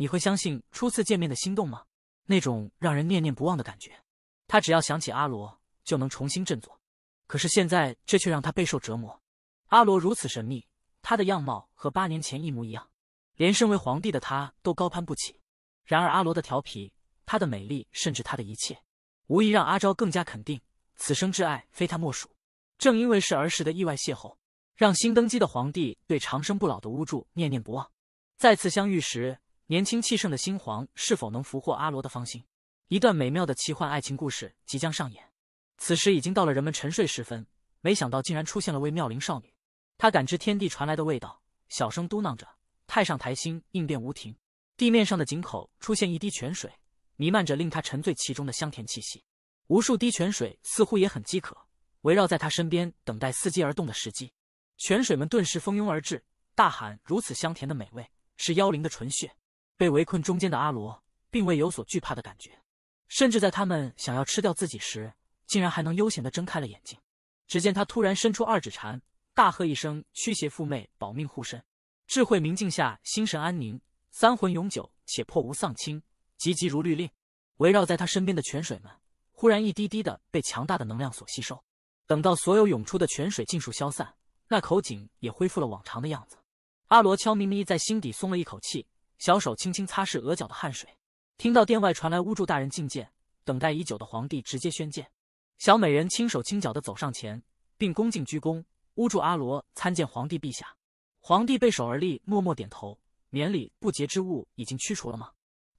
你会相信初次见面的心动吗？那种让人念念不忘的感觉，他只要想起阿罗就能重新振作。可是现在这却让他备受折磨。阿罗如此神秘，他的样貌和八年前一模一样，连身为皇帝的他都高攀不起。然而阿罗的调皮，他的美丽，甚至他的一切，无疑让阿昭更加肯定此生挚爱非他莫属。正因为是儿时的意外邂逅，让新登基的皇帝对长生不老的巫祝念念不忘。再次相遇时。年轻气盛的新皇是否能俘获阿罗的芳心？一段美妙的奇幻爱情故事即将上演。此时已经到了人们沉睡时分，没想到竟然出现了位妙龄少女。她感知天地传来的味道，小声嘟囔着：“太上台星应变无停。”地面上的井口出现一滴泉水，弥漫着令她沉醉其中的香甜气息。无数滴泉水似乎也很饥渴，围绕在她身边等待伺机而动的时机。泉水们顿时蜂拥而至，大喊：“如此香甜的美味，是妖灵的纯血！”被围困中间的阿罗，并未有所惧怕的感觉，甚至在他们想要吃掉自己时，竟然还能悠闲地睁开了眼睛。只见他突然伸出二指禅，大喝一声：“驱邪缚魅，保命护身。”智慧明镜下，心神安宁，三魂永久且破无丧亲，急急如律令。围绕在他身边的泉水们，忽然一滴滴的被强大的能量所吸收。等到所有涌出的泉水尽数消散，那口井也恢复了往常的样子。阿罗悄咪咪在心底松了一口气。小手轻轻擦拭额角的汗水，听到殿外传来巫祝大人觐见，等待已久的皇帝直接宣见。小美人轻手轻脚地走上前，并恭敬鞠躬：“巫祝阿罗参见皇帝陛下。”皇帝背手而立，默默点头：“免礼，不洁之物已经驱除了吗？”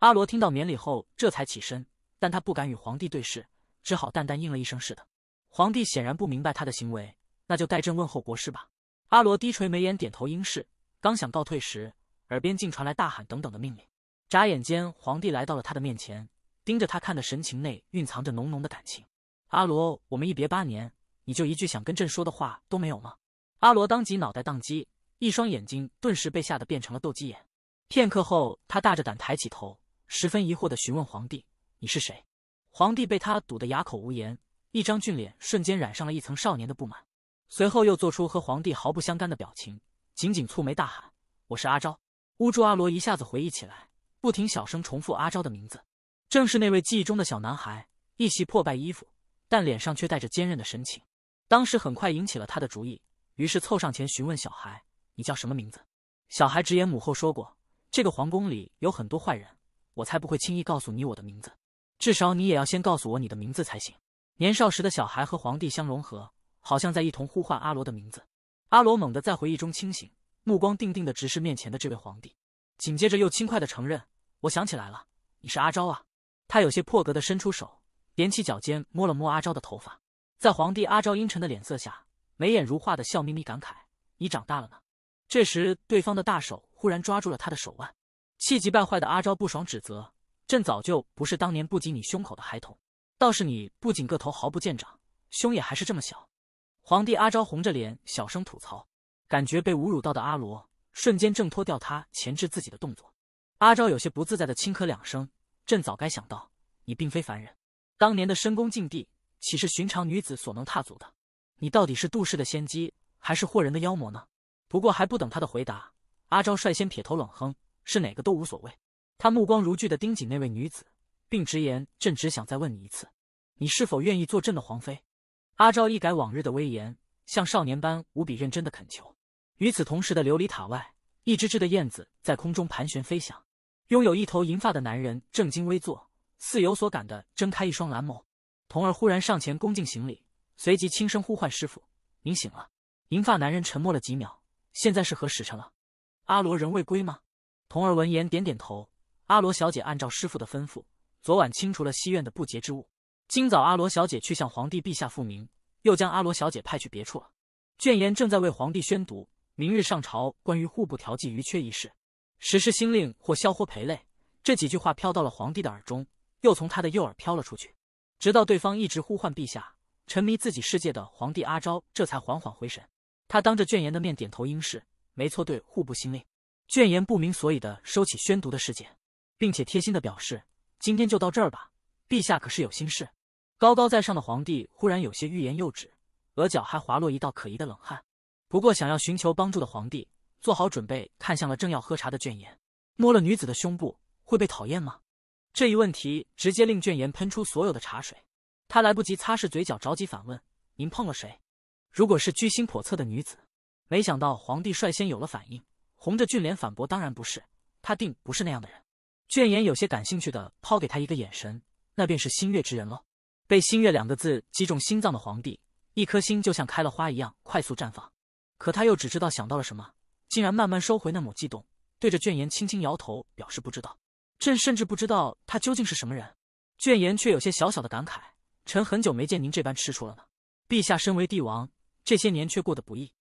阿罗听到免礼后，这才起身，但他不敢与皇帝对视，只好淡淡应了一声：“是的。”皇帝显然不明白他的行为，那就代朕问候国师吧。阿罗低垂眉眼，点头应是。刚想告退时，耳边竟传来大喊“等等”的命令，眨眼间，皇帝来到了他的面前，盯着他看的神情内蕴藏着浓浓的感情。阿罗，我们一别八年，你就一句想跟朕说的话都没有吗？阿罗当即脑袋宕机，一双眼睛顿时被吓得变成了斗鸡眼。片刻后，他大着胆抬起头，十分疑惑地询问皇帝：“你是谁？”皇帝被他堵得哑口无言，一张俊脸瞬间染上了一层少年的不满，随后又做出和皇帝毫不相干的表情，紧紧蹙眉大喊：“我是阿昭。”乌珠阿罗一下子回忆起来，不停小声重复阿昭的名字，正是那位记忆中的小男孩，一袭破败衣服，但脸上却带着坚韧的神情。当时很快引起了他的注意，于是凑上前询问小孩：“你叫什么名字？”小孩直言：“母后说过，这个皇宫里有很多坏人，我才不会轻易告诉你我的名字。至少你也要先告诉我你的名字才行。”年少时的小孩和皇帝相融合，好像在一同呼唤阿罗的名字。阿罗猛地在回忆中清醒。目光定定的直视面前的这位皇帝，紧接着又轻快的承认：“我想起来了，你是阿昭啊。”他有些破格的伸出手，踮起脚尖摸了摸阿昭的头发。在皇帝阿昭阴沉的脸色下，眉眼如画的笑眯眯感慨：“你长大了呢。”这时，对方的大手忽然抓住了他的手腕，气急败坏的阿昭不爽指责：“朕早就不是当年不及你胸口的孩童，倒是你不仅个头毫不见长，胸也还是这么小。”皇帝阿昭红着脸小声吐槽。感觉被侮辱到的阿罗瞬间挣脱掉他钳制自己的动作，阿昭有些不自在的轻咳两声。朕早该想到，你并非凡人，当年的深宫禁地岂是寻常女子所能踏足的？你到底是杜氏的仙姬，还是霍人的妖魔呢？不过还不等他的回答，阿昭率先撇头冷哼：“是哪个都无所谓。”他目光如炬的盯紧那位女子，并直言：“朕只想再问你一次，你是否愿意做朕的皇妃？”阿昭一改往日的威严，像少年般无比认真的恳求。与此同时，的琉璃塔外，一只只的燕子在空中盘旋飞翔。拥有一头银发的男人正襟危坐，似有所感的睁开一双蓝眸。童儿忽然上前恭敬行礼，随即轻声呼唤：“师傅，您醒了。”银发男人沉默了几秒：“现在是何时辰了？阿罗仍未归吗？”童儿闻言点点头：“阿罗小姐按照师傅的吩咐，昨晚清除了西院的不洁之物。今早，阿罗小姐去向皇帝陛下复明，又将阿罗小姐派去别处了。”卷言正在为皇帝宣读。明日上朝，关于户部调剂余缺一事，实施新令或销豁赔累。这几句话飘到了皇帝的耳中，又从他的右耳飘了出去。直到对方一直呼唤陛下，沉迷自己世界的皇帝阿昭这才缓缓回神。他当着卷严的面点头应是，没错，对户部新令。卷严不明所以的收起宣读的事件，并且贴心的表示：“今天就到这儿吧，陛下可是有心事。”高高在上的皇帝忽然有些欲言又止，额角还滑落一道可疑的冷汗。不过，想要寻求帮助的皇帝做好准备，看向了正要喝茶的卷颜，摸了女子的胸部会被讨厌吗？这一问题直接令卷颜喷出所有的茶水，他来不及擦拭嘴角，着急反问：“您碰了谁？”如果是居心叵测的女子，没想到皇帝率先有了反应，红着俊脸反驳：“当然不是，他定不是那样的人。”卷颜有些感兴趣的抛给他一个眼神，那便是新月之人喽。被“新月”两个字击中心脏的皇帝，一颗心就像开了花一样快速绽放。可他又只知道想到了什么，竟然慢慢收回那抹悸动，对着卷言轻轻摇头，表示不知道。朕甚至不知道他究竟是什么人。卷言却有些小小的感慨：臣很久没见您这般吃醋了呢。陛下身为帝王，这些年却过得不易，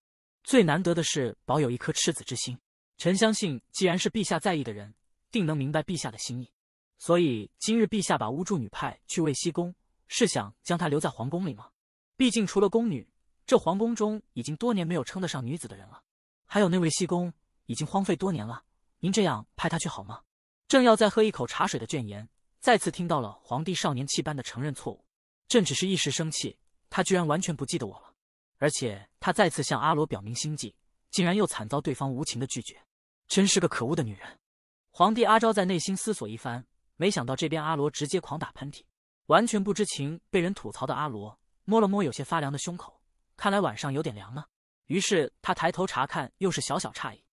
最难得的是保有一颗赤子之心。臣相信，既然是陛下在意的人，定能明白陛下的心意。所以今日陛下把巫祝女派去卫西宫，是想将她留在皇宫里吗？毕竟除了宫女。这皇宫中已经多年没有称得上女子的人了，还有那位西宫已经荒废多年了。您这样派她去好吗？正要再喝一口茶水的卷言，再次听到了皇帝少年气般的承认错误。朕只是一时生气，他居然完全不记得我了。而且他再次向阿罗表明心迹，竟然又惨遭对方无情的拒绝，真是个可恶的女人。皇帝阿昭在内心思索一番，没想到这边阿罗直接狂打喷嚏，完全不知情被人吐槽的阿罗摸了摸有些发凉的胸口。看来晚上有点凉呢，于是他抬头查看，又是小小诧异。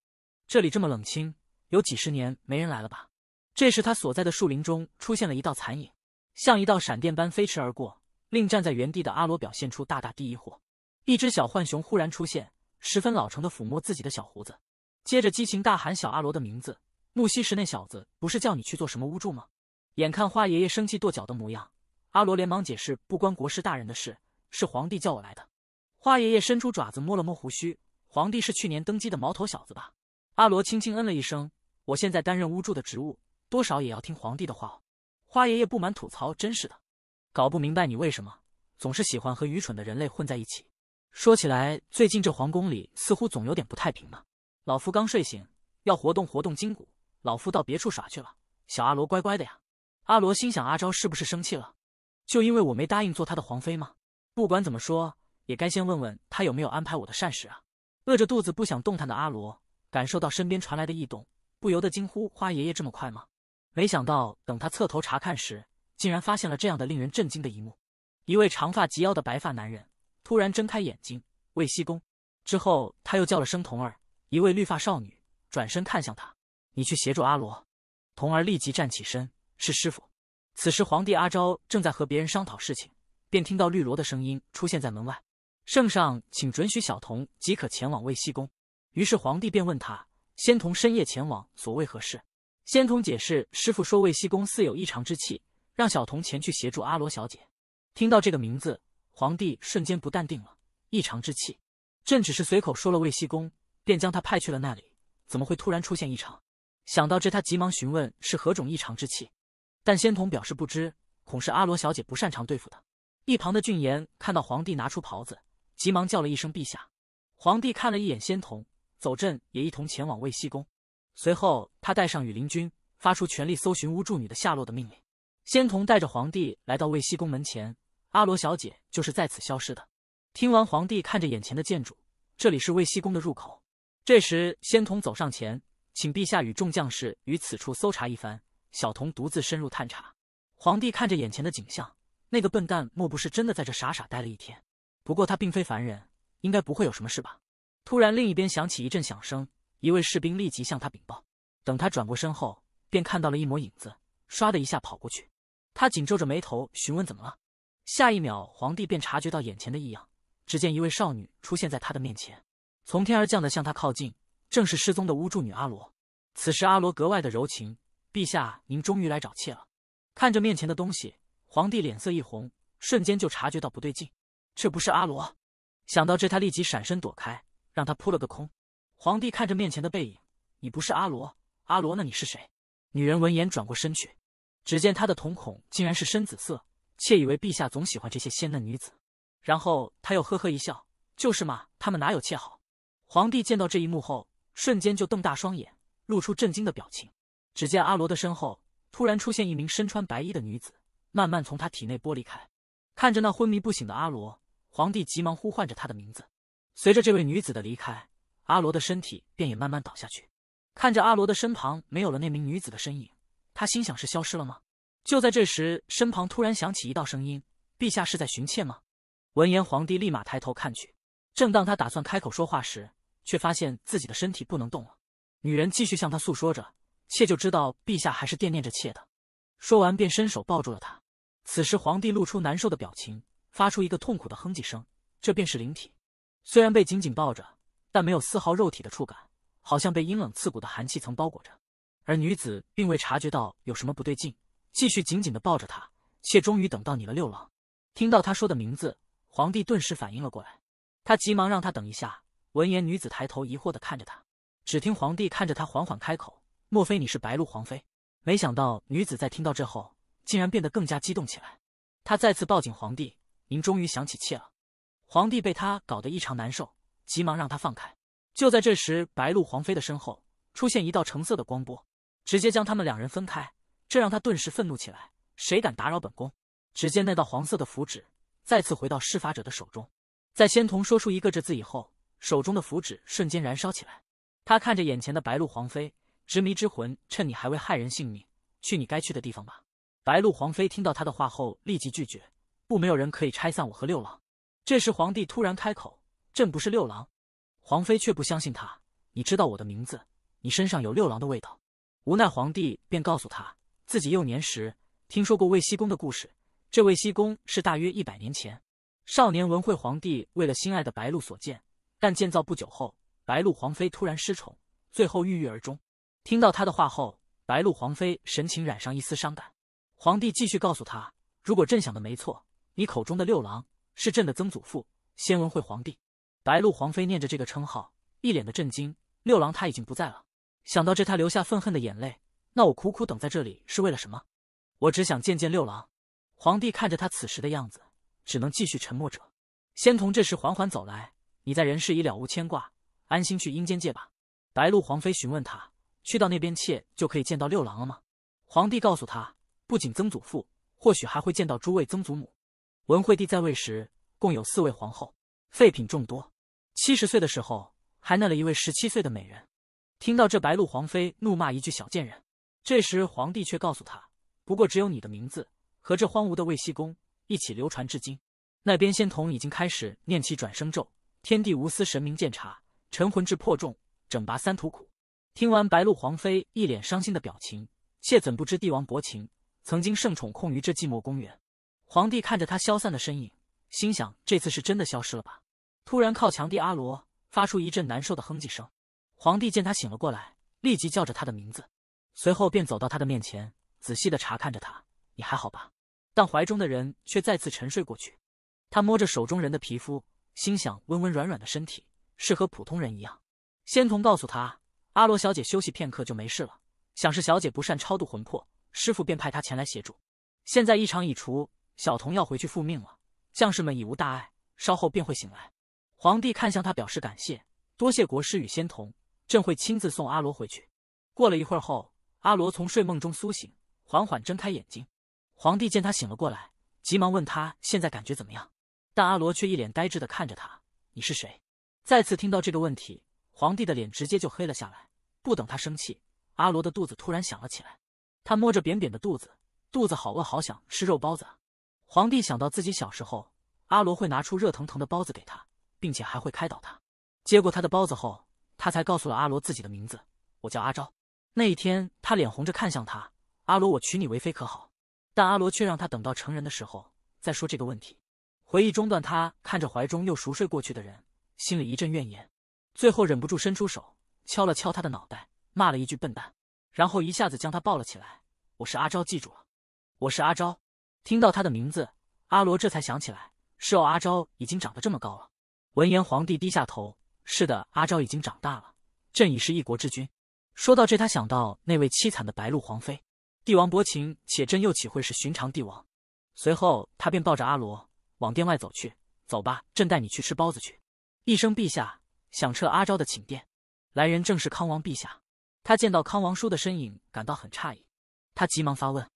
这里这么冷清，有几十年没人来了吧？这时，他所在的树林中出现了一道残影，像一道闪电般飞驰而过，令站在原地的阿罗表现出大大疑惑。一只小浣熊忽然出现，十分老成的抚摸自己的小胡子，接着激情大喊小阿罗的名字。木西石那小子不是叫你去做什么巫祝吗？眼看花爷爷生气跺脚的模样，阿罗连忙解释：“不关国师大人的事，是皇帝叫我来的。”花爷爷伸出爪子摸了摸胡须，皇帝是去年登基的毛头小子吧？阿罗轻轻嗯了一声。我现在担任巫祝的职务，多少也要听皇帝的话。哦。花爷爷不满吐槽：“真是的，搞不明白你为什么总是喜欢和愚蠢的人类混在一起。说起来，最近这皇宫里似乎总有点不太平呢。老夫刚睡醒，要活动活动筋骨，老夫到别处耍去了。小阿罗乖乖的呀。”阿罗心想：阿昭是不是生气了？就因为我没答应做他的皇妃吗？不管怎么说。也该先问问他有没有安排我的膳食啊！饿着肚子不想动弹的阿罗，感受到身边传来的异动，不由得惊呼：“花爷爷这么快吗？”没想到，等他侧头查看时，竟然发现了这样的令人震惊的一幕：一位长发及腰的白发男人突然睁开眼睛，魏西宫。之后，他又叫了声“童儿”。一位绿发少女转身看向他：“你去协助阿罗。”童儿立即站起身：“是师傅。”此时，皇帝阿昭正在和别人商讨事情，便听到绿萝的声音出现在门外。圣上，请准许小童即可前往卫西宫。于是皇帝便问他：“仙童深夜前往，所为何事？”仙童解释：“师傅说卫西宫似有异常之气，让小童前去协助阿罗小姐。”听到这个名字，皇帝瞬间不淡定了：“异常之气！朕只是随口说了卫西宫，便将他派去了那里，怎么会突然出现异常？”想到这，他急忙询问是何种异常之气，但仙童表示不知，恐是阿罗小姐不擅长对付的。一旁的俊彦看到皇帝拿出袍子。急忙叫了一声“陛下”，皇帝看了一眼仙童，走，朕也一同前往卫西宫。随后，他带上羽林军，发出全力搜寻巫祝女的下落的命令。仙童带着皇帝来到卫西宫门前，阿罗小姐就是在此消失的。听完，皇帝看着眼前的建筑，这里是卫西宫的入口。这时，仙童走上前，请陛下与众将士于此处搜查一番，小童独自深入探查。皇帝看着眼前的景象，那个笨蛋，莫不是真的在这傻傻待了一天？不过他并非凡人，应该不会有什么事吧？突然，另一边响起一阵响声，一位士兵立即向他禀报。等他转过身后，便看到了一抹影子，唰的一下跑过去。他紧皱着眉头询问：“怎么了？”下一秒，皇帝便察觉到眼前的异样，只见一位少女出现在他的面前，从天而降的向他靠近，正是失踪的巫祝女阿罗。此时，阿罗格外的柔情：“陛下，您终于来找妾了。”看着面前的东西，皇帝脸色一红，瞬间就察觉到不对劲。这不是阿罗。想到这，他立即闪身躲开，让他扑了个空。皇帝看着面前的背影：“你不是阿罗？阿罗，那你是谁？”女人闻言转过身去，只见她的瞳孔竟然是深紫色，窃以为陛下总喜欢这些鲜嫩女子。然后他又呵呵一笑：“就是嘛，他们哪有妾好？”皇帝见到这一幕后，瞬间就瞪大双眼，露出震惊的表情。只见阿罗的身后突然出现一名身穿白衣的女子，慢慢从他体内剥离开，看着那昏迷不醒的阿罗。皇帝急忙呼唤着她的名字，随着这位女子的离开，阿罗的身体便也慢慢倒下去。看着阿罗的身旁没有了那名女子的身影，他心想是消失了吗？就在这时，身旁突然响起一道声音：“陛下是在寻妾吗？”闻言，皇帝立马抬头看去。正当他打算开口说话时，却发现自己的身体不能动了。女人继续向他诉说着：“妾就知道陛下还是惦念着妾的。”说完，便伸手抱住了他。此时，皇帝露出难受的表情。发出一个痛苦的哼唧声，这便是灵体。虽然被紧紧抱着，但没有丝毫肉体的触感，好像被阴冷刺骨的寒气层包裹着。而女子并未察觉到有什么不对劲，继续紧紧的抱着他。妾终于等到你了，六郎。听到他说的名字，皇帝顿时反应了过来，他急忙让她等一下。闻言，女子抬头疑惑的看着他。只听皇帝看着他，缓缓开口：“莫非你是白鹿皇妃？”没想到女子在听到这后，竟然变得更加激动起来。她再次抱紧皇帝。您终于想起妾了，皇帝被他搞得异常难受，急忙让他放开。就在这时，白鹿皇妃的身后出现一道橙色的光波，直接将他们两人分开。这让他顿时愤怒起来：谁敢打扰本宫？只见那道黄色的符纸再次回到施法者的手中，在仙童说出一个“这”字以后，手中的符纸瞬间燃烧起来。他看着眼前的白鹿皇妃，执迷之魂，趁你还未害人性命，去你该去的地方吧。白鹿皇妃听到他的话后，立即拒绝。不，没有人可以拆散我和六郎。这时，皇帝突然开口：“朕不是六郎。”皇妃却不相信他。你知道我的名字，你身上有六郎的味道。无奈，皇帝便告诉他自己幼年时听说过卫西宫的故事。这卫西宫是大约一百年前，少年文惠皇帝为了心爱的白鹿所建，但建造不久后，白鹿皇妃突然失宠，最后郁郁而终。听到他的话后，白鹿皇妃神情染上一丝伤感。皇帝继续告诉他：“如果朕想的没错。”你口中的六郎是朕的曾祖父，先文会皇帝。白鹿皇妃念着这个称号，一脸的震惊。六郎他已经不在了。想到这，他流下愤恨的眼泪。那我苦苦等在这里是为了什么？我只想见见六郎。皇帝看着他此时的样子，只能继续沉默着。仙童这时缓缓走来：“你在人世已了无牵挂，安心去阴间界吧。”白鹿皇妃询问他：“去到那边妾就可以见到六郎了吗？”皇帝告诉他：“不仅曾祖父，或许还会见到诸位曾祖母。”文惠帝在位时，共有四位皇后，废品众多。七十岁的时候，还纳了一位十七岁的美人。听到这，白鹿皇妃怒骂一句“小贱人”。这时，皇帝却告诉他：“不过只有你的名字和这荒芜的卫西宫一起流传至今。”那边仙童已经开始念起转生咒：“天地无私，神明鉴察，沉魂至破重，整拔三途苦。”听完，白鹿皇妃一脸伤心的表情。妾怎不知帝王薄情，曾经盛宠空于这寂寞公园。皇帝看着他消散的身影，心想这次是真的消失了吧？突然靠墙的阿罗发出一阵难受的哼唧声。皇帝见他醒了过来，立即叫着他的名字，随后便走到他的面前，仔细的查看着他，你还好吧？但怀中的人却再次沉睡过去。他摸着手中人的皮肤，心想温温软软的身体是和普通人一样。仙童告诉他，阿罗小姐休息片刻就没事了。想是小姐不善超度魂魄，师傅便派他前来协助。现在异常已除。小童要回去复命了，将士们已无大碍，稍后便会醒来。皇帝看向他，表示感谢，多谢国师与仙童，朕会亲自送阿罗回去。过了一会儿后，阿罗从睡梦中苏醒，缓缓睁开眼睛。皇帝见他醒了过来，急忙问他现在感觉怎么样，但阿罗却一脸呆滞的看着他：“你是谁？”再次听到这个问题，皇帝的脸直接就黑了下来。不等他生气，阿罗的肚子突然响了起来，他摸着扁扁的肚子，肚子好饿，好想吃肉包子。皇帝想到自己小时候，阿罗会拿出热腾腾的包子给他，并且还会开导他。接过他的包子后，他才告诉了阿罗自己的名字：“我叫阿昭。”那一天，他脸红着看向他：“阿罗，我娶你为妃可好？”但阿罗却让他等到成人的时候再说这个问题。回忆中断，他看着怀中又熟睡过去的人，心里一阵怨言，最后忍不住伸出手敲了敲他的脑袋，骂了一句“笨蛋”，然后一下子将他抱了起来：“我是阿昭，记住了，我是阿昭。”听到他的名字，阿罗这才想起来，是哦，阿昭已经长得这么高了。闻言，皇帝低下头，是的，阿昭已经长大了，朕已是一国之君。说到这，他想到那位凄惨的白鹿皇妃，帝王薄情，且朕又岂会是寻常帝王？随后，他便抱着阿罗往殿外走去。走吧，朕带你去吃包子去。一声陛下响彻阿昭的寝殿，来人正是康王陛下。他见到康王叔的身影，感到很诧异，他急忙发问。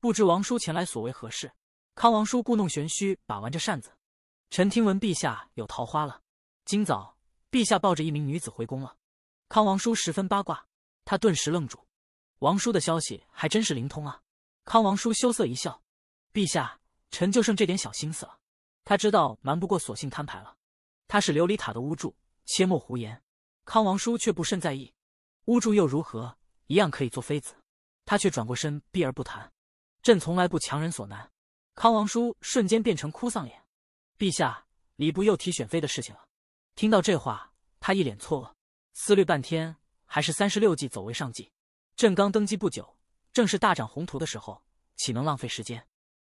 不知王叔前来所为何事？康王叔故弄玄虚，把玩着扇子。臣听闻陛下有桃花了，今早陛下抱着一名女子回宫了。康王叔十分八卦，他顿时愣住。王叔的消息还真是灵通啊！康王叔羞涩一笑：“陛下，臣就剩这点小心思了。”他知道瞒不过，索性摊牌了。他是琉璃塔的巫祝，切莫胡言。康王叔却不甚在意，巫祝又如何，一样可以做妃子。他却转过身，避而不谈。朕从来不强人所难，康王叔瞬间变成哭丧脸。陛下，礼部又提选妃的事情了。听到这话，他一脸错愕，思虑半天，还是三十六计走为上计。朕刚登基不久，正是大展宏图的时候，岂能浪费时间？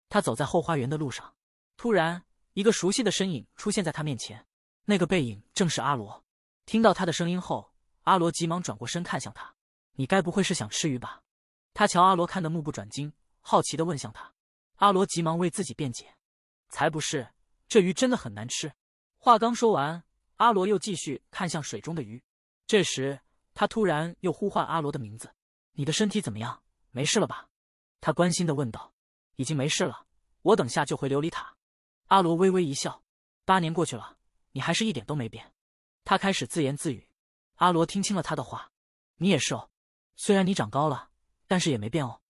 他走在后花园的路上，突然一个熟悉的身影出现在他面前，那个背影正是阿罗。听到他的声音后，阿罗急忙转过身看向他：“你该不会是想吃鱼吧？”他瞧阿罗看得目不转睛。好奇地问向他，阿罗急忙为自己辩解：“才不是，这鱼真的很难吃。”话刚说完，阿罗又继续看向水中的鱼。这时，他突然又呼唤阿罗的名字：“你的身体怎么样？没事了吧？”他关心地问道。“已经没事了，我等下就回琉璃塔。”阿罗微微一笑：“八年过去了，你还是一点都没变。”他开始自言自语：“阿罗听清了他的话，你也是哦，虽然你长高了，但是也没变哦。”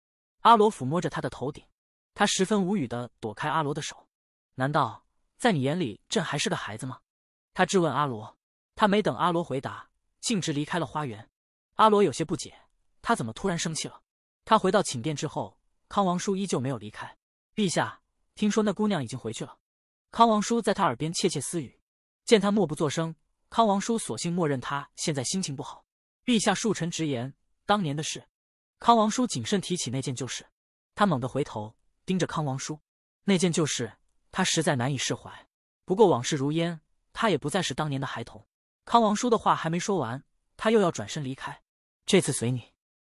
阿罗抚摸着他的头顶，他十分无语的躲开阿罗的手。难道在你眼里，朕还是个孩子吗？他质问阿罗。他没等阿罗回答，径直离开了花园。阿罗有些不解，他怎么突然生气了？他回到寝殿之后，康王叔依旧没有离开。陛下，听说那姑娘已经回去了。康王叔在他耳边窃窃私语。见他默不作声，康王叔索性默认他现在心情不好。陛下恕臣直言，当年的事。康王叔谨慎提起那件旧事，他猛地回头盯着康王叔。那件旧事，他实在难以释怀。不过往事如烟，他也不再是当年的孩童。康王叔的话还没说完，他又要转身离开。这次随你。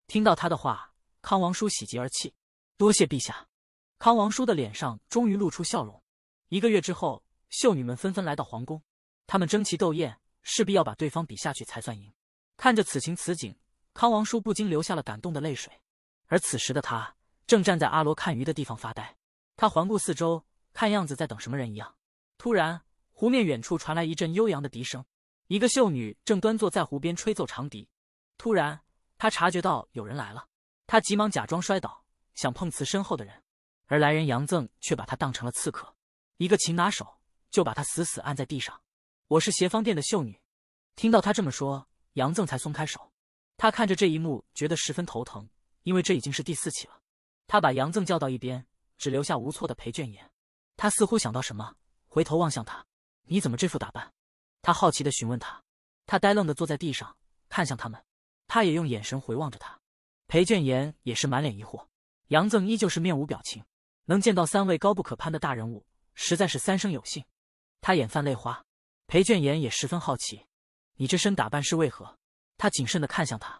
听到他的话，康王叔喜极而泣，多谢陛下。康王叔的脸上终于露出笑容。一个月之后，秀女们纷纷来到皇宫，她们争奇斗艳，势必要把对方比下去才算赢。看着此情此景。康王叔不禁流下了感动的泪水，而此时的他正站在阿罗看鱼的地方发呆。他环顾四周，看样子在等什么人一样。突然，湖面远处传来一阵悠扬的笛声，一个秀女正端坐在湖边吹奏长笛。突然，他察觉到有人来了，他急忙假装摔倒，想碰瓷身后的人。而来人杨赠却把他当成了刺客，一个擒拿手就把他死死按在地上。我是协芳殿的秀女。听到他这么说，杨赠才松开手。他看着这一幕，觉得十分头疼，因为这已经是第四起了。他把杨赠叫到一边，只留下无措的裴卷言。他似乎想到什么，回头望向他：“你怎么这副打扮？”他好奇地询问他。他呆愣地坐在地上，看向他们。他也用眼神回望着他。裴卷言也是满脸疑惑。杨赠依旧是面无表情。能见到三位高不可攀的大人物，实在是三生有幸。他眼泛泪花。裴卷言也十分好奇：“你这身打扮是为何？”他谨慎的看向他，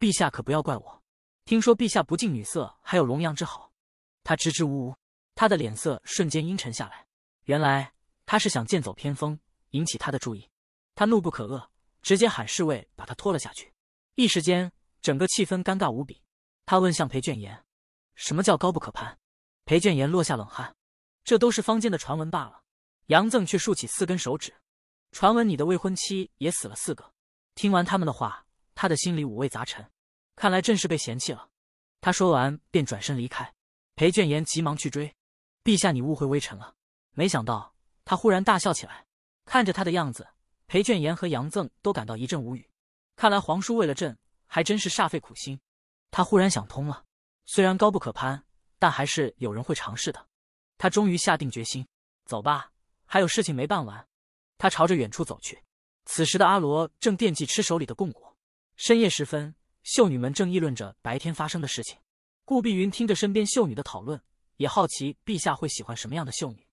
陛下可不要怪我。听说陛下不近女色，还有龙阳之好。他支支吾吾，他的脸色瞬间阴沉下来。原来他是想剑走偏锋，引起他的注意。他怒不可遏，直接喊侍卫把他拖了下去。一时间，整个气氛尴尬无比。他问向裴卷言：“什么叫高不可攀？”裴卷言落下冷汗，这都是坊间的传闻罢了。杨赠却竖起四根手指：“传闻你的未婚妻也死了四个。”听完他们的话，他的心里五味杂陈，看来朕是被嫌弃了。他说完便转身离开，裴卷岩急忙去追。陛下，你误会微臣了。没想到他忽然大笑起来，看着他的样子，裴卷岩和杨赠都感到一阵无语。看来皇叔为了朕还真是煞费苦心。他忽然想通了，虽然高不可攀，但还是有人会尝试的。他终于下定决心，走吧，还有事情没办完。他朝着远处走去。此时的阿罗正惦记吃手里的贡果。深夜时分，秀女们正议论着白天发生的事情。顾碧云听着身边秀女的讨论，也好奇陛下会喜欢什么样的秀女。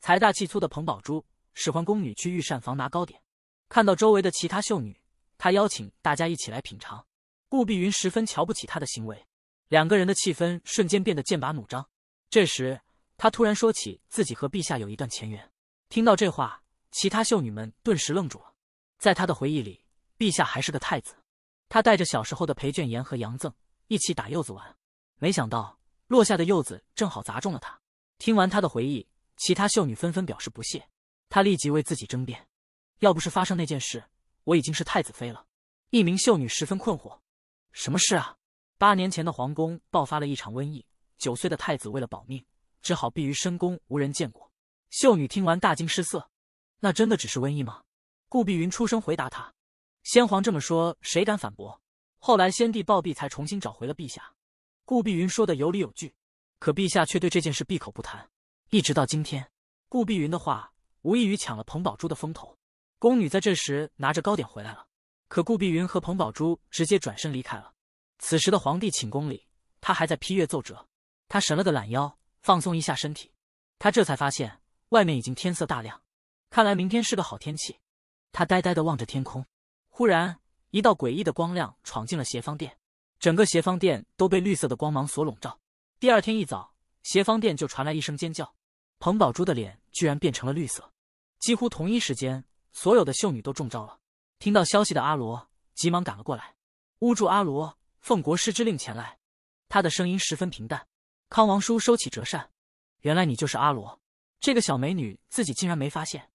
财大气粗的彭宝珠使唤宫女去御膳房拿糕点，看到周围的其他秀女，她邀请大家一起来品尝。顾碧云十分瞧不起她的行为，两个人的气氛瞬间变得剑拔弩张。这时，她突然说起自己和陛下有一段前缘。听到这话，其他秀女们顿时愣住了。在他的回忆里，陛下还是个太子，他带着小时候的裴卷言和杨赠一起打柚子玩，没想到落下的柚子正好砸中了他。听完他的回忆，其他秀女纷纷表示不屑。他立即为自己争辩：“要不是发生那件事，我已经是太子妃了。”一名秀女十分困惑：“什么事啊？”八年前的皇宫爆发了一场瘟疫，九岁的太子为了保命，只好避于深宫，无人见过。秀女听完大惊失色：“那真的只是瘟疫吗？”顾碧云出声回答他：“先皇这么说，谁敢反驳？后来先帝暴毙，才重新找回了陛下。”顾碧云说的有理有据，可陛下却对这件事闭口不谈，一直到今天。顾碧云的话无异于抢了彭宝珠的风头。宫女在这时拿着糕点回来了，可顾碧云和彭宝珠直接转身离开了。此时的皇帝寝宫里，他还在批阅奏折。他伸了个懒腰，放松一下身体。他这才发现外面已经天色大亮，看来明天是个好天气。他呆呆地望着天空，忽然一道诡异的光亮闯进了斜方殿，整个斜方殿都被绿色的光芒所笼罩。第二天一早，斜方殿就传来一声尖叫，彭宝珠的脸居然变成了绿色。几乎同一时间，所有的秀女都中招了。听到消息的阿罗急忙赶了过来。巫祝阿罗奉国师之令前来，他的声音十分平淡。康王叔收起折扇，原来你就是阿罗，这个小美女自己竟然没发现。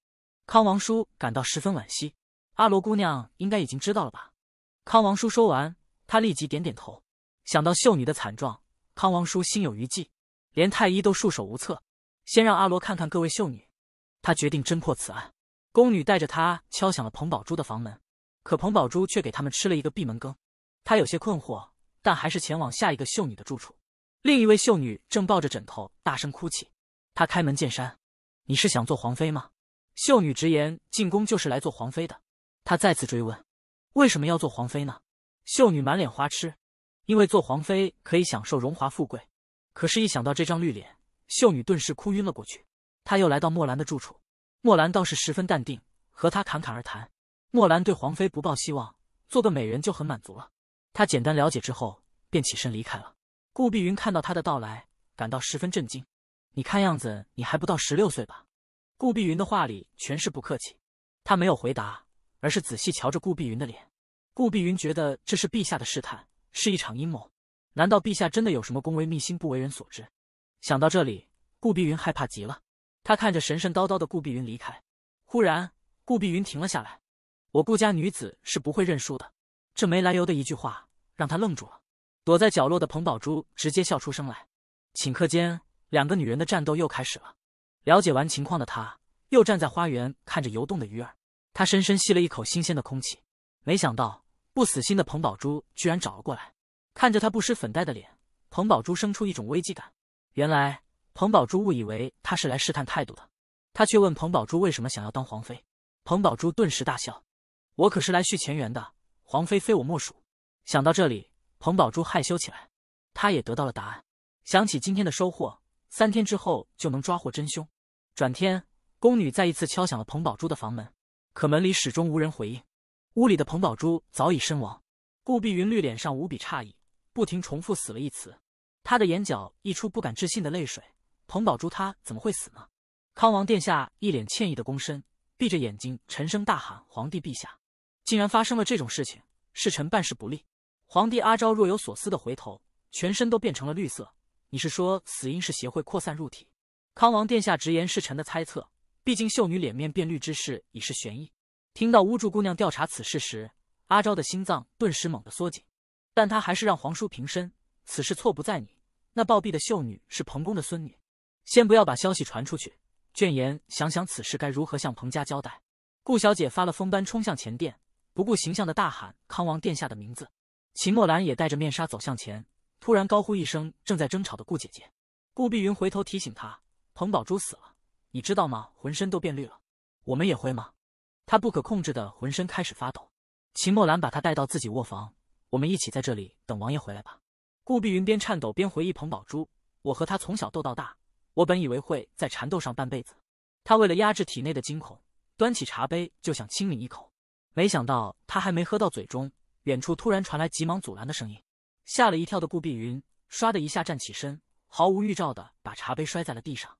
康王叔感到十分惋惜，阿罗姑娘应该已经知道了吧？康王叔说完，他立即点点头。想到秀女的惨状，康王叔心有余悸，连太医都束手无策。先让阿罗看看各位秀女，他决定侦破此案。宫女带着他敲响了彭宝珠的房门，可彭宝珠却给他们吃了一个闭门羹。他有些困惑，但还是前往下一个秀女的住处。另一位秀女正抱着枕头大声哭泣。他开门见山：“你是想做皇妃吗？”秀女直言进宫就是来做皇妃的。她再次追问：“为什么要做皇妃呢？”秀女满脸花痴，因为做皇妃可以享受荣华富贵。可是，一想到这张绿脸，秀女顿时哭晕了过去。她又来到墨兰的住处，墨兰倒是十分淡定，和她侃侃而谈。墨兰对皇妃不抱希望，做个美人就很满足了。她简单了解之后，便起身离开了。顾碧云看到她的到来，感到十分震惊。你看样子，你还不到十六岁吧？顾碧云的话里全是不客气，他没有回答，而是仔细瞧着顾碧云的脸。顾碧云觉得这是陛下的试探，是一场阴谋。难道陛下真的有什么宫闱秘辛不为人所知？想到这里，顾碧云害怕极了。他看着神神叨叨的顾碧云离开，忽然，顾碧云停了下来：“我顾家女子是不会认输的。”这没来由的一句话让他愣住了。躲在角落的彭宝珠直接笑出声来。顷刻间，两个女人的战斗又开始了。了解完情况的他，又站在花园看着游动的鱼儿。他深深吸了一口新鲜的空气。没想到，不死心的彭宝珠居然找了过来。看着他不施粉黛的脸，彭宝珠生出一种危机感。原来，彭宝珠误以为他是来试探态度的。他却问彭宝珠为什么想要当皇妃。彭宝珠顿时大笑：“我可是来续前缘的，皇妃非我莫属。”想到这里，彭宝珠害羞起来。他也得到了答案。想起今天的收获，三天之后就能抓获真凶。转天，宫女再一次敲响了彭宝珠的房门，可门里始终无人回应。屋里的彭宝珠早已身亡。顾碧云绿脸上无比诧异，不停重复“死”了一词，她的眼角溢出不敢置信的泪水。彭宝珠，她怎么会死呢？康王殿下一脸歉意的躬身，闭着眼睛，沉声大喊：“皇帝陛下，竟然发生了这种事情，是臣办事不力。”皇帝阿昭若有所思的回头，全身都变成了绿色。你是说死因是邪秽扩散入体？康王殿下直言是臣的猜测，毕竟秀女脸面变绿之事已是悬疑。听到巫祝姑娘调查此事时，阿昭的心脏顿时猛地缩紧，但他还是让皇叔平身。此事错不在你，那暴毙的秀女是彭公的孙女。先不要把消息传出去，卷言想想此事该如何向彭家交代。顾小姐发了疯般冲向前殿，不顾形象的大喊康王殿下的名字。秦墨兰也戴着面纱走向前，突然高呼一声，正在争吵的顾姐姐。顾碧云回头提醒她。彭宝珠死了，你知道吗？浑身都变绿了。我们也会吗？他不可控制的浑身开始发抖。秦墨兰把他带到自己卧房，我们一起在这里等王爷回来吧。顾碧云边颤抖边回忆彭宝珠，我和他从小斗到大，我本以为会在缠斗上半辈子。他为了压制体内的惊恐，端起茶杯就想亲抿一口，没想到他还没喝到嘴中，远处突然传来急忙阻拦的声音，吓了一跳的顾碧云唰的一下站起身，毫无预兆的把茶杯摔在了地上。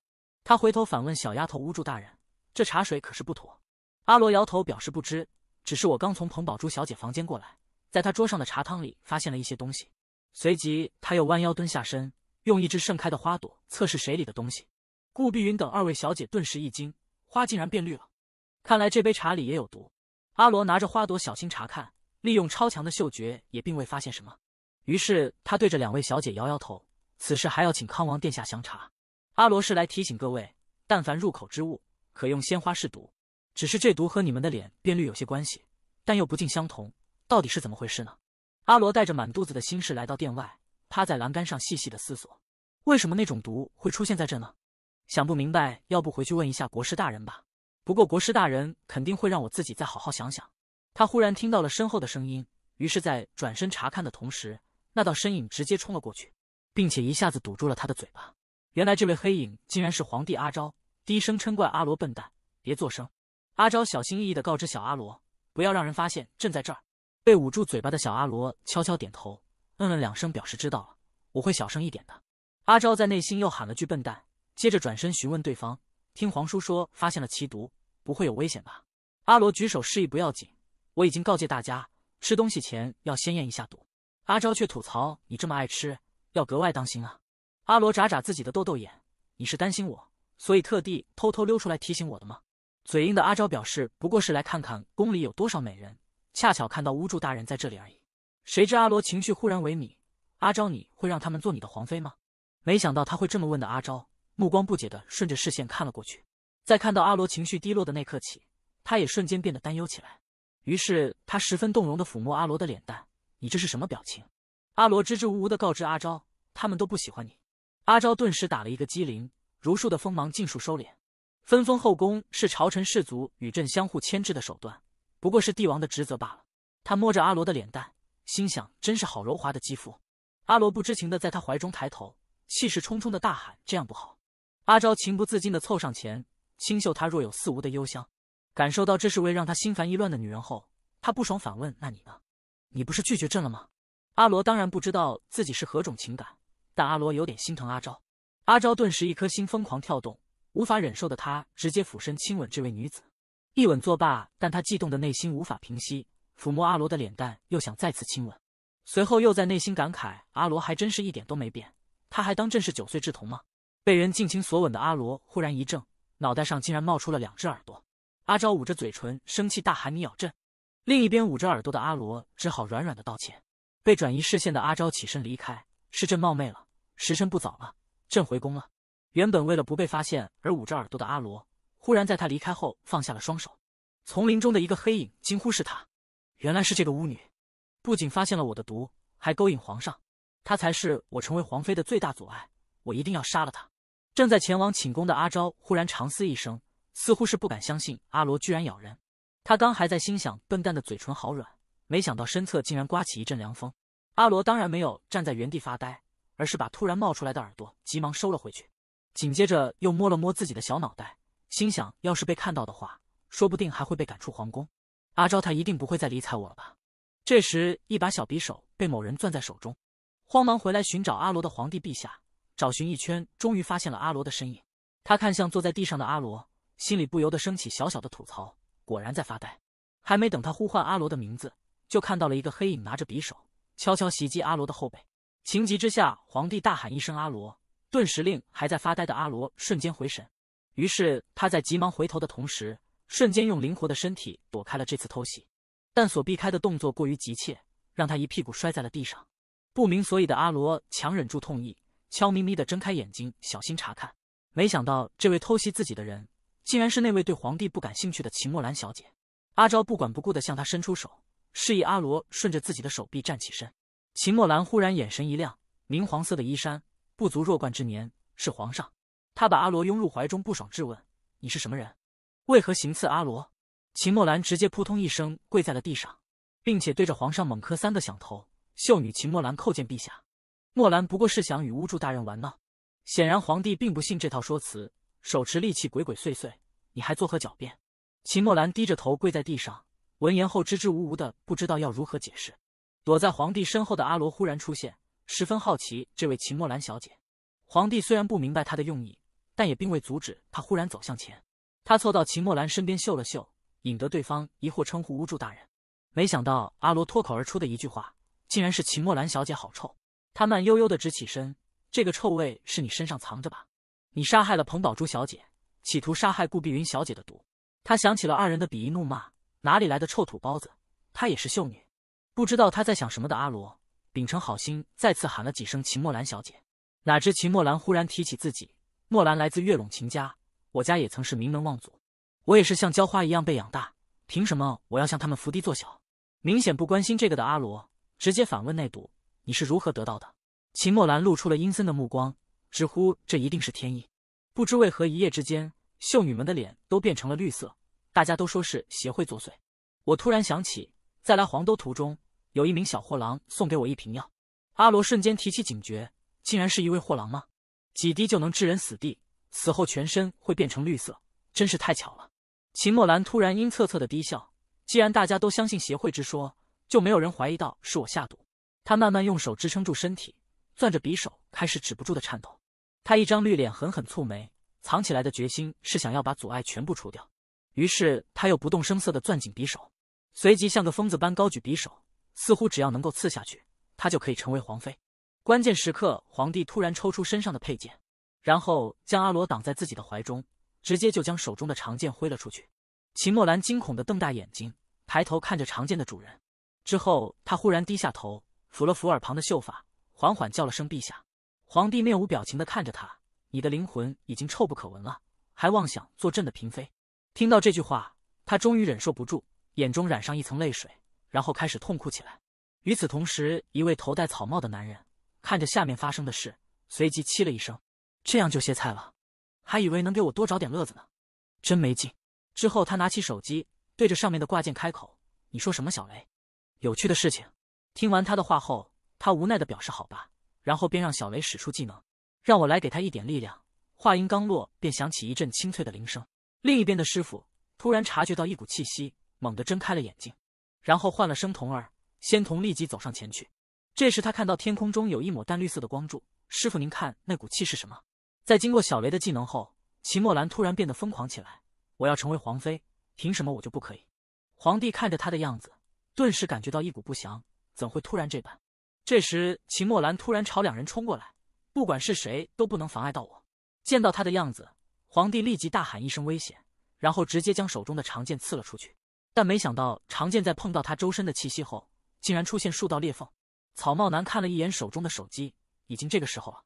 他回头反问小丫头乌祝大人：“这茶水可是不妥？”阿罗摇头表示不知，只是我刚从彭宝珠小姐房间过来，在她桌上的茶汤里发现了一些东西。随即，他又弯腰蹲下身，用一只盛开的花朵测试水里的东西。顾碧云等二位小姐顿时一惊，花竟然变绿了，看来这杯茶里也有毒。阿罗拿着花朵小心查看，利用超强的嗅觉也并未发现什么。于是，他对着两位小姐摇摇头，此事还要请康王殿下详查。阿罗是来提醒各位，但凡入口之物可用鲜花试毒。只是这毒和你们的脸变绿有些关系，但又不尽相同。到底是怎么回事呢？阿罗带着满肚子的心事来到殿外，趴在栏杆上细细的思索：为什么那种毒会出现在这呢？想不明白，要不回去问一下国师大人吧。不过国师大人肯定会让我自己再好好想想。他忽然听到了身后的声音，于是，在转身查看的同时，那道身影直接冲了过去，并且一下子堵住了他的嘴巴。原来这位黑影竟然是皇帝阿昭，低声嗔怪阿罗笨蛋，别作声。阿昭小心翼翼地告知小阿罗，不要让人发现朕在这儿。被捂住嘴巴的小阿罗悄悄点头，嗯了两声，表示知道了，我会小声一点的。阿昭在内心又喊了句笨蛋，接着转身询问对方，听皇叔说发现了奇毒，不会有危险吧？阿罗举手示意不要紧，我已经告诫大家，吃东西前要先验一下毒。阿昭却吐槽你这么爱吃，要格外当心啊。阿罗眨眨自己的豆豆眼，你是担心我，所以特地偷偷溜出来提醒我的吗？嘴硬的阿昭表示，不过是来看看宫里有多少美人，恰巧看到巫祝大人在这里而已。谁知阿罗情绪忽然萎靡，阿昭，你会让他们做你的皇妃吗？没想到他会这么问的。阿昭目光不解的顺着视线看了过去，在看到阿罗情绪低落的那刻起，他也瞬间变得担忧起来。于是他十分动容的抚摸阿罗的脸蛋，你这是什么表情？阿罗支支吾吾的告知阿昭，他们都不喜欢你。阿昭顿时打了一个激灵，如数的锋芒尽数收敛。分封后宫是朝臣士族与朕相互牵制的手段，不过是帝王的职责罢了。他摸着阿罗的脸蛋，心想：真是好柔滑的肌肤。阿罗不知情的在他怀中抬头，气势冲冲的大喊：“这样不好！”阿昭情不自禁的凑上前，轻嗅他若有似无的幽香，感受到这是位让他心烦意乱的女人后，他不爽反问：“那你呢？你不是拒绝朕了吗？”阿罗当然不知道自己是何种情感。但阿罗有点心疼阿昭，阿昭顿时一颗心疯狂跳动，无法忍受的他直接俯身亲吻这位女子，一吻作罢。但他悸动的内心无法平息，抚摸阿罗的脸蛋，又想再次亲吻。随后又在内心感慨：阿罗还真是一点都没变，他还当朕是九岁稚童吗？被人尽情所吻的阿罗忽然一怔，脑袋上竟然冒出了两只耳朵。阿昭捂着嘴唇，生气大喊：“你咬朕！”另一边捂着耳朵的阿罗只好软软的道歉。被转移视线的阿昭起身离开：“是朕冒昧了。”时辰不早了，朕回宫了。原本为了不被发现而捂着耳朵的阿罗，忽然在他离开后放下了双手。丛林中的一个黑影惊呼：“是他！原来是这个巫女，不仅发现了我的毒，还勾引皇上。她才是我成为皇妃的最大阻碍，我一定要杀了她！”正在前往寝宫的阿昭忽然长嘶一声，似乎是不敢相信阿罗居然咬人。他刚还在心想：“笨蛋的嘴唇好软。”没想到身侧竟然刮起一阵凉风。阿罗当然没有站在原地发呆。而是把突然冒出来的耳朵急忙收了回去，紧接着又摸了摸自己的小脑袋，心想：要是被看到的话，说不定还会被赶出皇宫。阿昭他一定不会再理睬我了吧？这时，一把小匕首被某人攥在手中，慌忙回来寻找阿罗的皇帝陛下，找寻一圈，终于发现了阿罗的身影。他看向坐在地上的阿罗，心里不由得升起小小的吐槽：果然在发呆。还没等他呼唤阿罗的名字，就看到了一个黑影拿着匕首，悄悄袭击阿罗的后背。情急之下，皇帝大喊一声：“阿罗！”顿时令还在发呆的阿罗瞬间回神。于是他在急忙回头的同时，瞬间用灵活的身体躲开了这次偷袭。但所避开的动作过于急切，让他一屁股摔在了地上。不明所以的阿罗强忍住痛意，悄咪咪的睁开眼睛，小心查看。没想到，这位偷袭自己的人竟然是那位对皇帝不感兴趣的秦墨兰小姐。阿昭不管不顾的向他伸出手，示意阿罗顺着自己的手臂站起身。秦墨兰忽然眼神一亮，明黄色的衣衫，不足弱冠之年，是皇上。他把阿罗拥入怀中，不爽质问：“你是什么人？为何行刺阿罗？”秦墨兰直接扑通一声跪在了地上，并且对着皇上猛磕三个响头。秀女秦墨兰叩见陛下。墨兰不过是想与巫祝大人玩闹，显然皇帝并不信这套说辞。手持利器，鬼鬼祟祟，你还作何狡辩？秦墨兰低着头跪在地上，闻言后支支吾吾的，不知道要如何解释。躲在皇帝身后的阿罗忽然出现，十分好奇这位秦墨兰小姐。皇帝虽然不明白她的用意，但也并未阻止她忽然走向前。他凑到秦墨兰身边嗅了嗅，引得对方疑惑称呼巫祝大人。没想到阿罗脱口而出的一句话，竟然是秦墨兰小姐好臭。他慢悠悠的直起身：“这个臭味是你身上藏着吧？你杀害了彭宝珠小姐，企图杀害顾碧云小姐的毒。”他想起了二人的鄙夷怒骂：“哪里来的臭土包子？她也是秀女。”不知道他在想什么的阿罗，秉承好心，再次喊了几声“秦墨兰小姐”。哪知秦墨兰忽然提起自己，墨兰来自月陇秦家，我家也曾是名门望族，我也是像浇花一样被养大，凭什么我要向他们伏低作小？明显不关心这个的阿罗，直接反问那毒你是如何得到的？秦墨兰露出了阴森的目光，直呼这一定是天意。不知为何一夜之间，秀女们的脸都变成了绿色，大家都说是邪会作祟。我突然想起在来黄都途中。有一名小货郎送给我一瓶药，阿罗瞬间提起警觉，竟然是一位货郎吗？几滴就能致人死地，死后全身会变成绿色，真是太巧了。秦墨兰突然阴恻恻的低笑，既然大家都相信协会之说，就没有人怀疑到是我下毒。他慢慢用手支撑住身体，攥着匕首开始止不住的颤抖。他一张绿脸狠狠蹙眉，藏起来的决心是想要把阻碍全部除掉。于是他又不动声色的攥紧匕首，随即像个疯子般高举匕首。似乎只要能够刺下去，他就可以成为皇妃。关键时刻，皇帝突然抽出身上的佩剑，然后将阿罗挡在自己的怀中，直接就将手中的长剑挥了出去。秦墨兰惊恐地瞪大眼睛，抬头看着长剑的主人，之后他忽然低下头，抚了抚耳旁的秀发，缓缓叫了声“陛下”。皇帝面无表情地看着他：“你的灵魂已经臭不可闻了，还妄想做朕的嫔妃？”听到这句话，他终于忍受不住，眼中染上一层泪水。然后开始痛哭起来。与此同时，一位头戴草帽的男人看着下面发生的事，随即嘁了一声：“这样就歇菜了，还以为能给我多找点乐子呢，真没劲。”之后，他拿起手机，对着上面的挂件开口：“你说什么？小雷，有趣的事情。”听完他的话后，他无奈的表示：“好吧。”然后便让小雷使出技能，让我来给他一点力量。话音刚落，便响起一阵清脆的铃声。另一边的师傅突然察觉到一股气息，猛地睁开了眼睛。然后唤了声童儿，仙童立即走上前去。这时他看到天空中有一抹淡绿色的光柱。师傅，您看那股气是什么？在经过小雷的技能后，秦墨兰突然变得疯狂起来。我要成为皇妃，凭什么我就不可以？皇帝看着他的样子，顿时感觉到一股不祥。怎会突然这般？这时秦墨兰突然朝两人冲过来，不管是谁都不能妨碍到我。见到他的样子，皇帝立即大喊一声危险，然后直接将手中的长剑刺了出去。但没想到，长剑在碰到他周身的气息后，竟然出现数道裂缝。草帽男看了一眼手中的手机，已经这个时候了，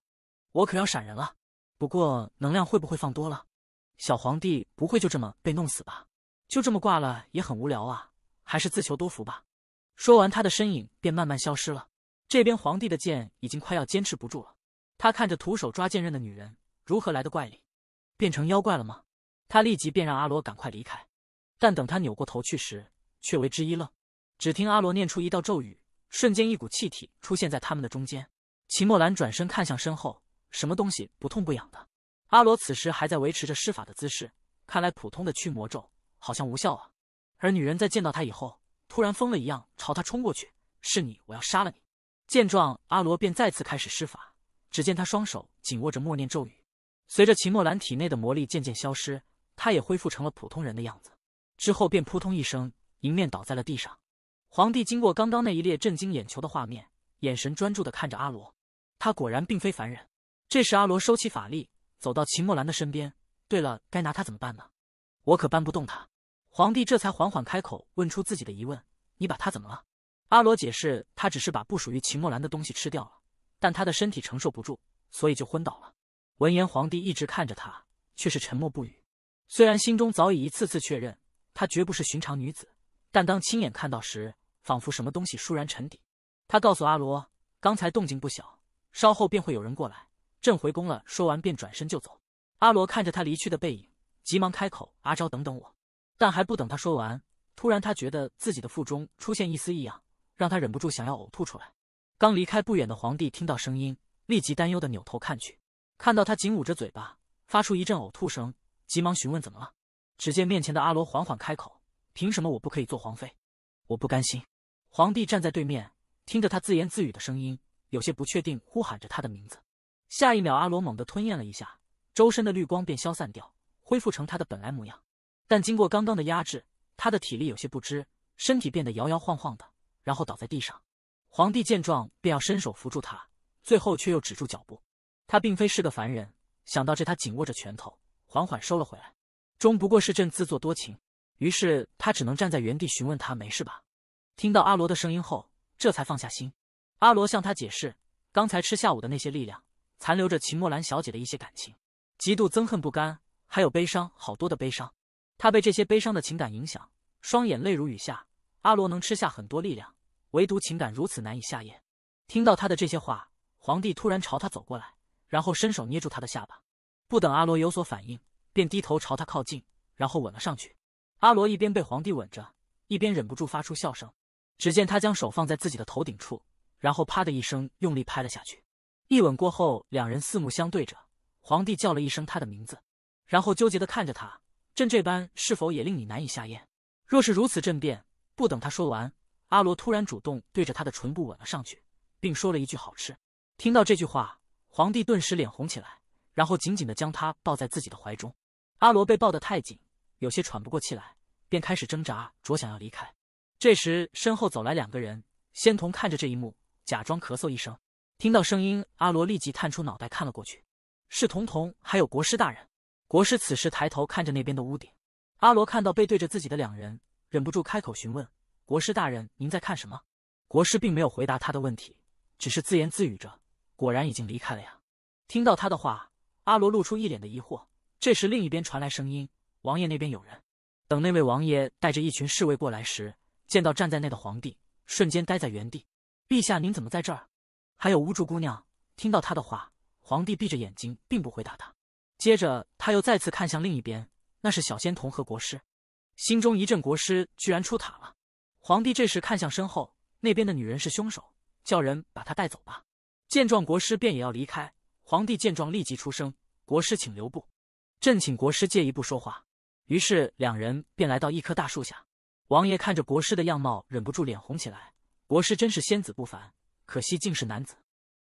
我可要闪人了。不过能量会不会放多了？小皇帝不会就这么被弄死吧？就这么挂了也很无聊啊，还是自求多福吧。说完，他的身影便慢慢消失了。这边皇帝的剑已经快要坚持不住了，他看着徒手抓剑刃的女人，如何来的怪力？变成妖怪了吗？他立即便让阿罗赶快离开。但等他扭过头去时，却为之一愣。只听阿罗念出一道咒语，瞬间一股气体出现在他们的中间。秦墨兰转身看向身后，什么东西不痛不痒的。阿罗此时还在维持着施法的姿势，看来普通的驱魔咒好像无效啊。而女人在见到他以后，突然疯了一样朝他冲过去：“是你，我要杀了你！”见状，阿罗便再次开始施法。只见他双手紧握着，默念咒语。随着秦墨兰体内的魔力渐渐消失，他也恢复成了普通人的样子。之后便扑通一声，迎面倒在了地上。皇帝经过刚刚那一列震惊眼球的画面，眼神专注地看着阿罗，他果然并非凡人。这时，阿罗收起法力，走到秦墨兰的身边。对了，该拿他怎么办呢？我可搬不动他。皇帝这才缓缓开口，问出自己的疑问：“你把他怎么了？”阿罗解释：“他只是把不属于秦墨兰的东西吃掉了，但他的身体承受不住，所以就昏倒了。”闻言，皇帝一直看着他，却是沉默不语。虽然心中早已一次次确认。她绝不是寻常女子，但当亲眼看到时，仿佛什么东西倏然沉底。他告诉阿罗：“刚才动静不小，稍后便会有人过来。”朕回宫了。说完便转身就走。阿罗看着他离去的背影，急忙开口：“阿昭，等等我！”但还不等他说完，突然他觉得自己的腹中出现一丝异样，让他忍不住想要呕吐出来。刚离开不远的皇帝听到声音，立即担忧的扭头看去，看到他紧捂着嘴巴，发出一阵呕吐声，急忙询问：“怎么了？”只见面前的阿罗缓缓开口：“凭什么我不可以做皇妃？我不甘心！”皇帝站在对面，听着他自言自语的声音，有些不确定，呼喊着他的名字。下一秒，阿罗猛地吞咽了一下，周身的绿光便消散掉，恢复成他的本来模样。但经过刚刚的压制，他的体力有些不支，身体变得摇摇晃晃的，然后倒在地上。皇帝见状，便要伸手扶住他，最后却又止住脚步。他并非是个凡人，想到这，他紧握着拳头，缓缓收了回来。终不过是朕自作多情，于是他只能站在原地询问他没事吧。听到阿罗的声音后，这才放下心。阿罗向他解释，刚才吃下午的那些力量，残留着秦墨兰小姐的一些感情，极度憎恨不甘，还有悲伤，好多的悲伤。他被这些悲伤的情感影响，双眼泪如雨下。阿罗能吃下很多力量，唯独情感如此难以下咽。听到他的这些话，皇帝突然朝他走过来，然后伸手捏住他的下巴，不等阿罗有所反应。便低头朝他靠近，然后吻了上去。阿罗一边被皇帝吻着，一边忍不住发出笑声。只见他将手放在自己的头顶处，然后啪的一声用力拍了下去。一吻过后，两人四目相对着，皇帝叫了一声他的名字，然后纠结的看着他：“朕这般是否也令你难以下咽？”若是如此，朕便……不等他说完，阿罗突然主动对着他的唇部吻了上去，并说了一句：“好吃。”听到这句话，皇帝顿时脸红起来，然后紧紧的将他抱在自己的怀中。阿罗被抱得太紧，有些喘不过气来，便开始挣扎，着想要离开。这时，身后走来两个人。仙童看着这一幕，假装咳嗽一声。听到声音，阿罗立即探出脑袋看了过去，是童童，还有国师大人。国师此时抬头看着那边的屋顶。阿罗看到背对着自己的两人，忍不住开口询问：“国师大人，您在看什么？”国师并没有回答他的问题，只是自言自语着：“果然已经离开了呀。”听到他的话，阿罗露出一脸的疑惑。这时，另一边传来声音：“王爷那边有人。”等那位王爷带着一群侍卫过来时，见到站在那的皇帝，瞬间呆在原地。“陛下，您怎么在这儿？”还有乌珠姑娘，听到他的话，皇帝闭着眼睛，并不回答他。接着，他又再次看向另一边，那是小仙童和国师，心中一阵国师居然出塔了。皇帝这时看向身后那边的女人是凶手，叫人把她带走吧。见状，国师便也要离开。皇帝见状，立即出声：“国师，请留步。”朕请国师借一步说话。于是两人便来到一棵大树下。王爷看着国师的样貌，忍不住脸红起来。国师真是仙子不凡，可惜竟是男子。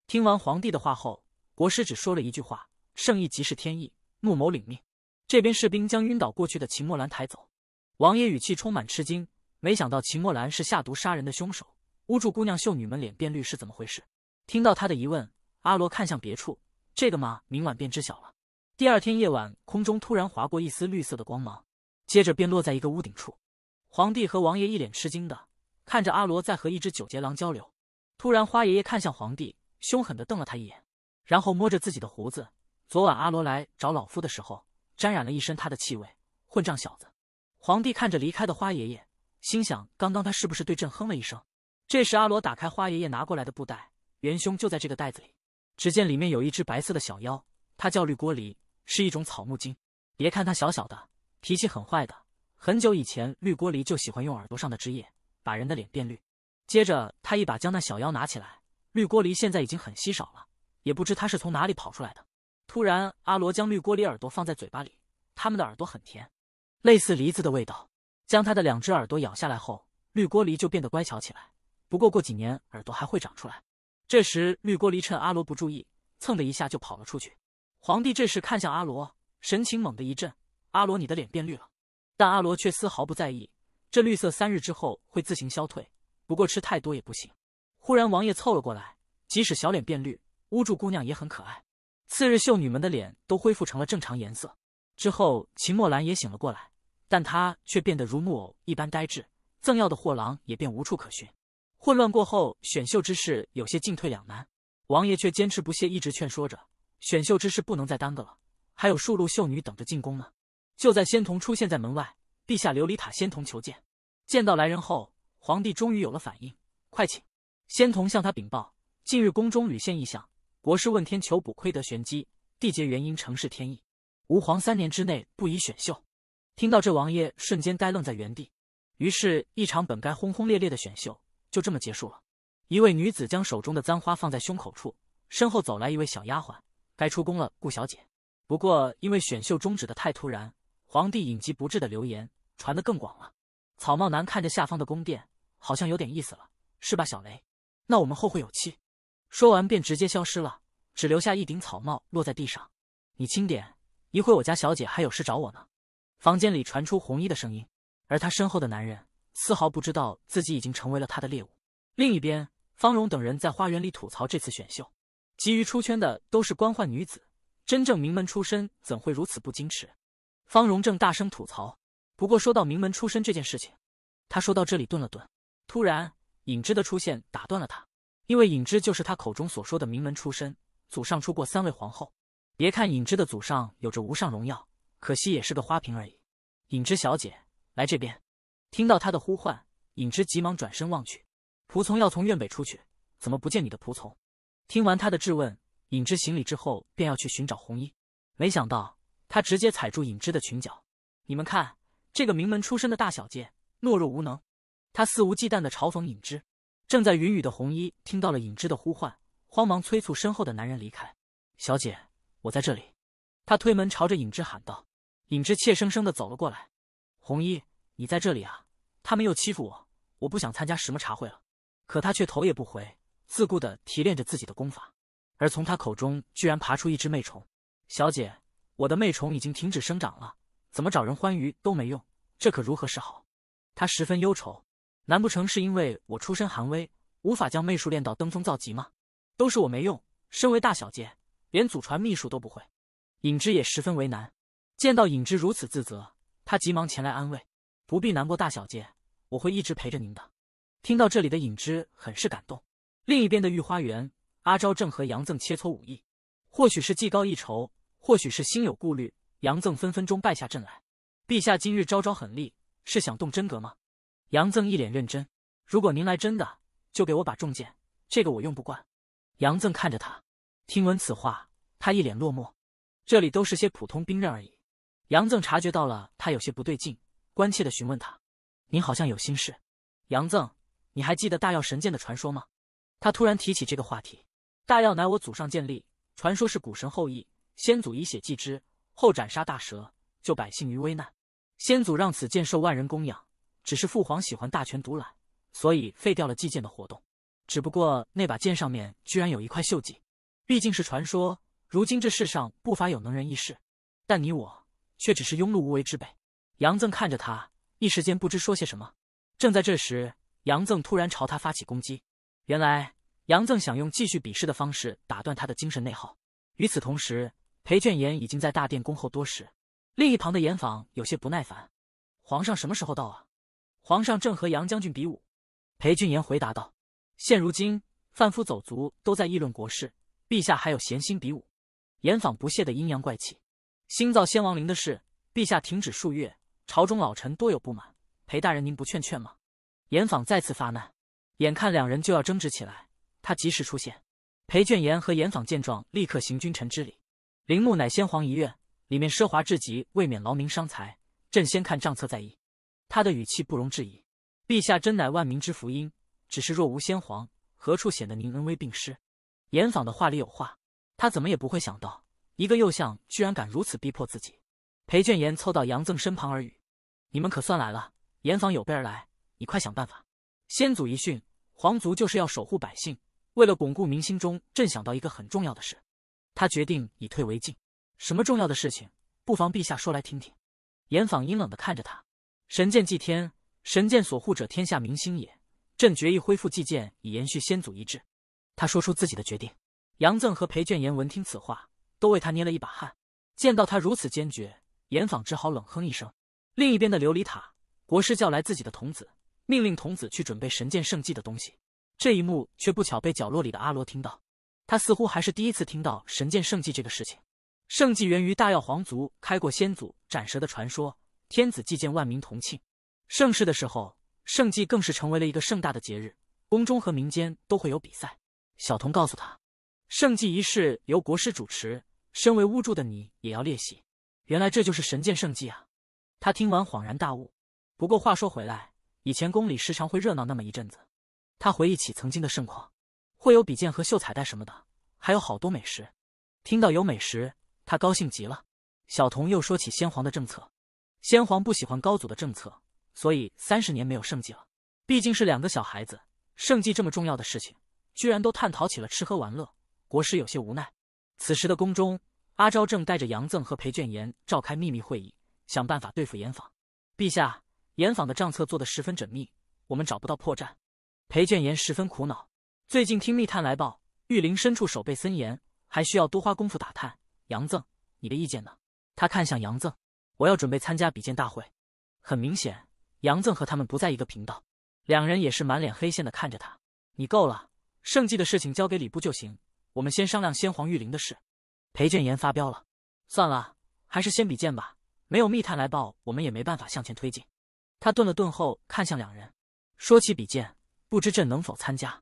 听完皇帝的话后，国师只说了一句话：“圣意即是天意，怒某领命。”这边士兵将晕倒过去的秦墨兰抬走。王爷语气充满吃惊，没想到秦墨兰是下毒杀人的凶手。乌住姑娘、秀女们脸变绿是怎么回事？听到他的疑问，阿罗看向别处。这个嘛，明晚便知晓了。第二天夜晚，空中突然划过一丝绿色的光芒，接着便落在一个屋顶处。皇帝和王爷一脸吃惊的看着阿罗在和一只九节狼交流。突然，花爷爷看向皇帝，凶狠的瞪了他一眼，然后摸着自己的胡子。昨晚阿罗来找老夫的时候，沾染了一身他的气味。混账小子！皇帝看着离开的花爷爷，心想：刚刚他是不是对朕哼了一声？这时，阿罗打开花爷爷拿过来的布袋，元凶就在这个袋子里。只见里面有一只白色的小妖，它叫绿锅狸。是一种草木精，别看它小小的，脾气很坏的。很久以前，绿锅狸就喜欢用耳朵上的汁液把人的脸变绿。接着，他一把将那小妖拿起来。绿锅狸现在已经很稀少了，也不知它是从哪里跑出来的。突然，阿罗将绿锅狸耳朵放在嘴巴里，它们的耳朵很甜，类似梨子的味道。将它的两只耳朵咬下来后，绿锅狸就变得乖巧起来。不过过几年，耳朵还会长出来。这时，绿锅狸趁阿罗不注意，蹭的一下就跑了出去。皇帝这时看向阿罗，神情猛地一震：“阿罗，你的脸变绿了。”但阿罗却丝毫不在意，这绿色三日之后会自行消退，不过吃太多也不行。忽然，王爷凑了过来：“即使小脸变绿，巫祝姑娘也很可爱。”次日，秀女们的脸都恢复成了正常颜色。之后，秦墨兰也醒了过来，但她却变得如木偶一般呆滞。赠药的货郎也便无处可寻。混乱过后，选秀之事有些进退两难。王爷却坚持不懈，一直劝说着。选秀之事不能再耽搁了，还有数路秀女等着进宫呢。就在仙童出现在门外，陛下，琉璃塔仙童求见。见到来人后，皇帝终于有了反应，快请仙童向他禀报。近日宫中屡现异象，国师问天求卜，窥得玄机，缔结原因，成是天意。吾皇三年之内不宜选秀。听到这，王爷瞬间呆愣在原地。于是，一场本该轰轰烈烈的选秀就这么结束了。一位女子将手中的簪花放在胸口处，身后走来一位小丫鬟。该出宫了，顾小姐。不过因为选秀终止的太突然，皇帝隐疾不治的流言传得更广了。草帽男看着下方的宫殿，好像有点意思了，是吧，小雷？那我们后会有期。说完便直接消失了，只留下一顶草帽落在地上。你轻点，一会我家小姐还有事找我呢。房间里传出红衣的声音，而他身后的男人丝毫不知道自己已经成为了他的猎物。另一边，方荣等人在花园里吐槽这次选秀。急于出圈的都是官宦女子，真正名门出身怎会如此不矜持？方荣正大声吐槽。不过说到名门出身这件事情，他说到这里顿了顿，突然尹之的出现打断了他，因为尹之就是他口中所说的名门出身，祖上出过三位皇后。别看尹之的祖上有着无上荣耀，可惜也是个花瓶而已。尹之小姐，来这边。听到他的呼唤，尹之急忙转身望去。仆从要从院北出去，怎么不见你的仆从？听完他的质问，尹之行礼之后便要去寻找红衣，没想到他直接踩住尹之的裙角。你们看，这个名门出身的大小姐，懦弱无能。他肆无忌惮地嘲讽尹之。正在云雨的红衣听到了尹之的呼唤，慌忙催促身后的男人离开。小姐，我在这里。他推门朝着尹之喊道。尹之怯生生地走了过来。红衣，你在这里啊？他们又欺负我，我不想参加什么茶会了。可他却头也不回。自顾的提炼着自己的功法，而从他口中居然爬出一只魅虫。小姐，我的魅虫已经停止生长了，怎么找人欢愉都没用，这可如何是好？他十分忧愁，难不成是因为我出身寒微，无法将媚术练到登峰造极吗？都是我没用，身为大小姐，连祖传秘术都不会。尹之也十分为难，见到尹之如此自责，他急忙前来安慰：“不必难过，大小姐，我会一直陪着您的。”听到这里的尹之很是感动。另一边的御花园，阿昭正和杨赠切磋武艺。或许是技高一筹，或许是心有顾虑，杨赠分分钟败下阵来。陛下今日招招狠厉，是想动真格吗？杨赠一脸认真。如果您来真的，就给我把重剑，这个我用不惯。杨赠看着他，听闻此话，他一脸落寞。这里都是些普通兵刃而已。杨赠察觉到了他有些不对劲，关切的询问他：“您好像有心事。”杨赠，你还记得大药神剑的传说吗？他突然提起这个话题，大药乃我祖上建立，传说是古神后裔。先祖以血祭之，后斩杀大蛇，救百姓于危难。先祖让此剑受万人供养，只是父皇喜欢大权独揽，所以废掉了祭剑的活动。只不过那把剑上面居然有一块锈迹，毕竟是传说。如今这世上不乏有能人异士，但你我却只是庸碌无为之辈。杨赠看着他，一时间不知说些什么。正在这时，杨赠突然朝他发起攻击。原来杨赠想用继续比试的方式打断他的精神内耗。与此同时，裴俊言已经在大殿恭候多时。另一旁的严访有些不耐烦：“皇上什么时候到啊？”“皇上正和杨将军比武。”裴俊言回答道。“现如今贩夫走卒都在议论国事，陛下还有闲心比武？”严访不屑的阴阳怪气：“新造先王陵的事，陛下停止数月，朝中老臣多有不满。裴大人您不劝劝吗？”严访再次发难。眼看两人就要争执起来，他及时出现。裴卷言和严访见状，立刻行君臣之礼。陵墓乃先皇遗愿，里面奢华至极，未免劳民伤财。朕先看账册再议。他的语气不容置疑。陛下真乃万民之福音，只是若无先皇，何处显得您恩威并施？严访的话里有话，他怎么也不会想到，一个右相居然敢如此逼迫自己。裴卷言凑到杨赠身旁耳语：“你们可算来了，严访有备而来，你快想办法。先祖遗训。”皇族就是要守护百姓，为了巩固民心，中朕想到一个很重要的事，他决定以退为进。什么重要的事情？不妨陛下说来听听。严访阴冷的看着他。神剑祭天，神剑所护者天下民心也。朕决意恢复祭剑，以延续先祖遗志。他说出自己的决定。杨赠和裴卷言闻听此话，都为他捏了一把汗。见到他如此坚决，严访只好冷哼一声。另一边的琉璃塔，国师叫来自己的童子。命令童子去准备神剑圣迹的东西。这一幕却不巧被角落里的阿罗听到，他似乎还是第一次听到神剑圣迹这个事情。圣迹源于大药皇族开过先祖斩蛇的传说，天子祭见万民同庆。盛世的时候，圣迹更是成为了一个盛大的节日，宫中和民间都会有比赛。小童告诉他，圣祭仪式由国师主持，身为巫祝的你也要列席。原来这就是神剑圣迹啊！他听完恍然大悟。不过话说回来。以前宫里时常会热闹那么一阵子，他回忆起曾经的盛况，会有比剑和秀彩带什么的，还有好多美食。听到有美食，他高兴极了。小童又说起先皇的政策，先皇不喜欢高祖的政策，所以三十年没有圣绩了。毕竟是两个小孩子，圣绩这么重要的事情，居然都探讨起了吃喝玩乐。国师有些无奈。此时的宫中，阿昭正带着杨赠和裴卷言召开秘密会议，想办法对付严防。陛下。严访的账册做得十分缜密，我们找不到破绽。裴卷岩十分苦恼。最近听密探来报，玉林深处守备森严，还需要多花功夫打探。杨赠，你的意见呢？他看向杨赠，我要准备参加比剑大会。”很明显，杨赠和他们不在一个频道。两人也是满脸黑线的看着他。你够了，圣祭的事情交给礼部就行。我们先商量先皇玉林的事。裴卷岩发飙了：“算了，还是先比剑吧。没有密探来报，我们也没办法向前推进。”他顿了顿后，看向两人，说起比剑，不知朕能否参加。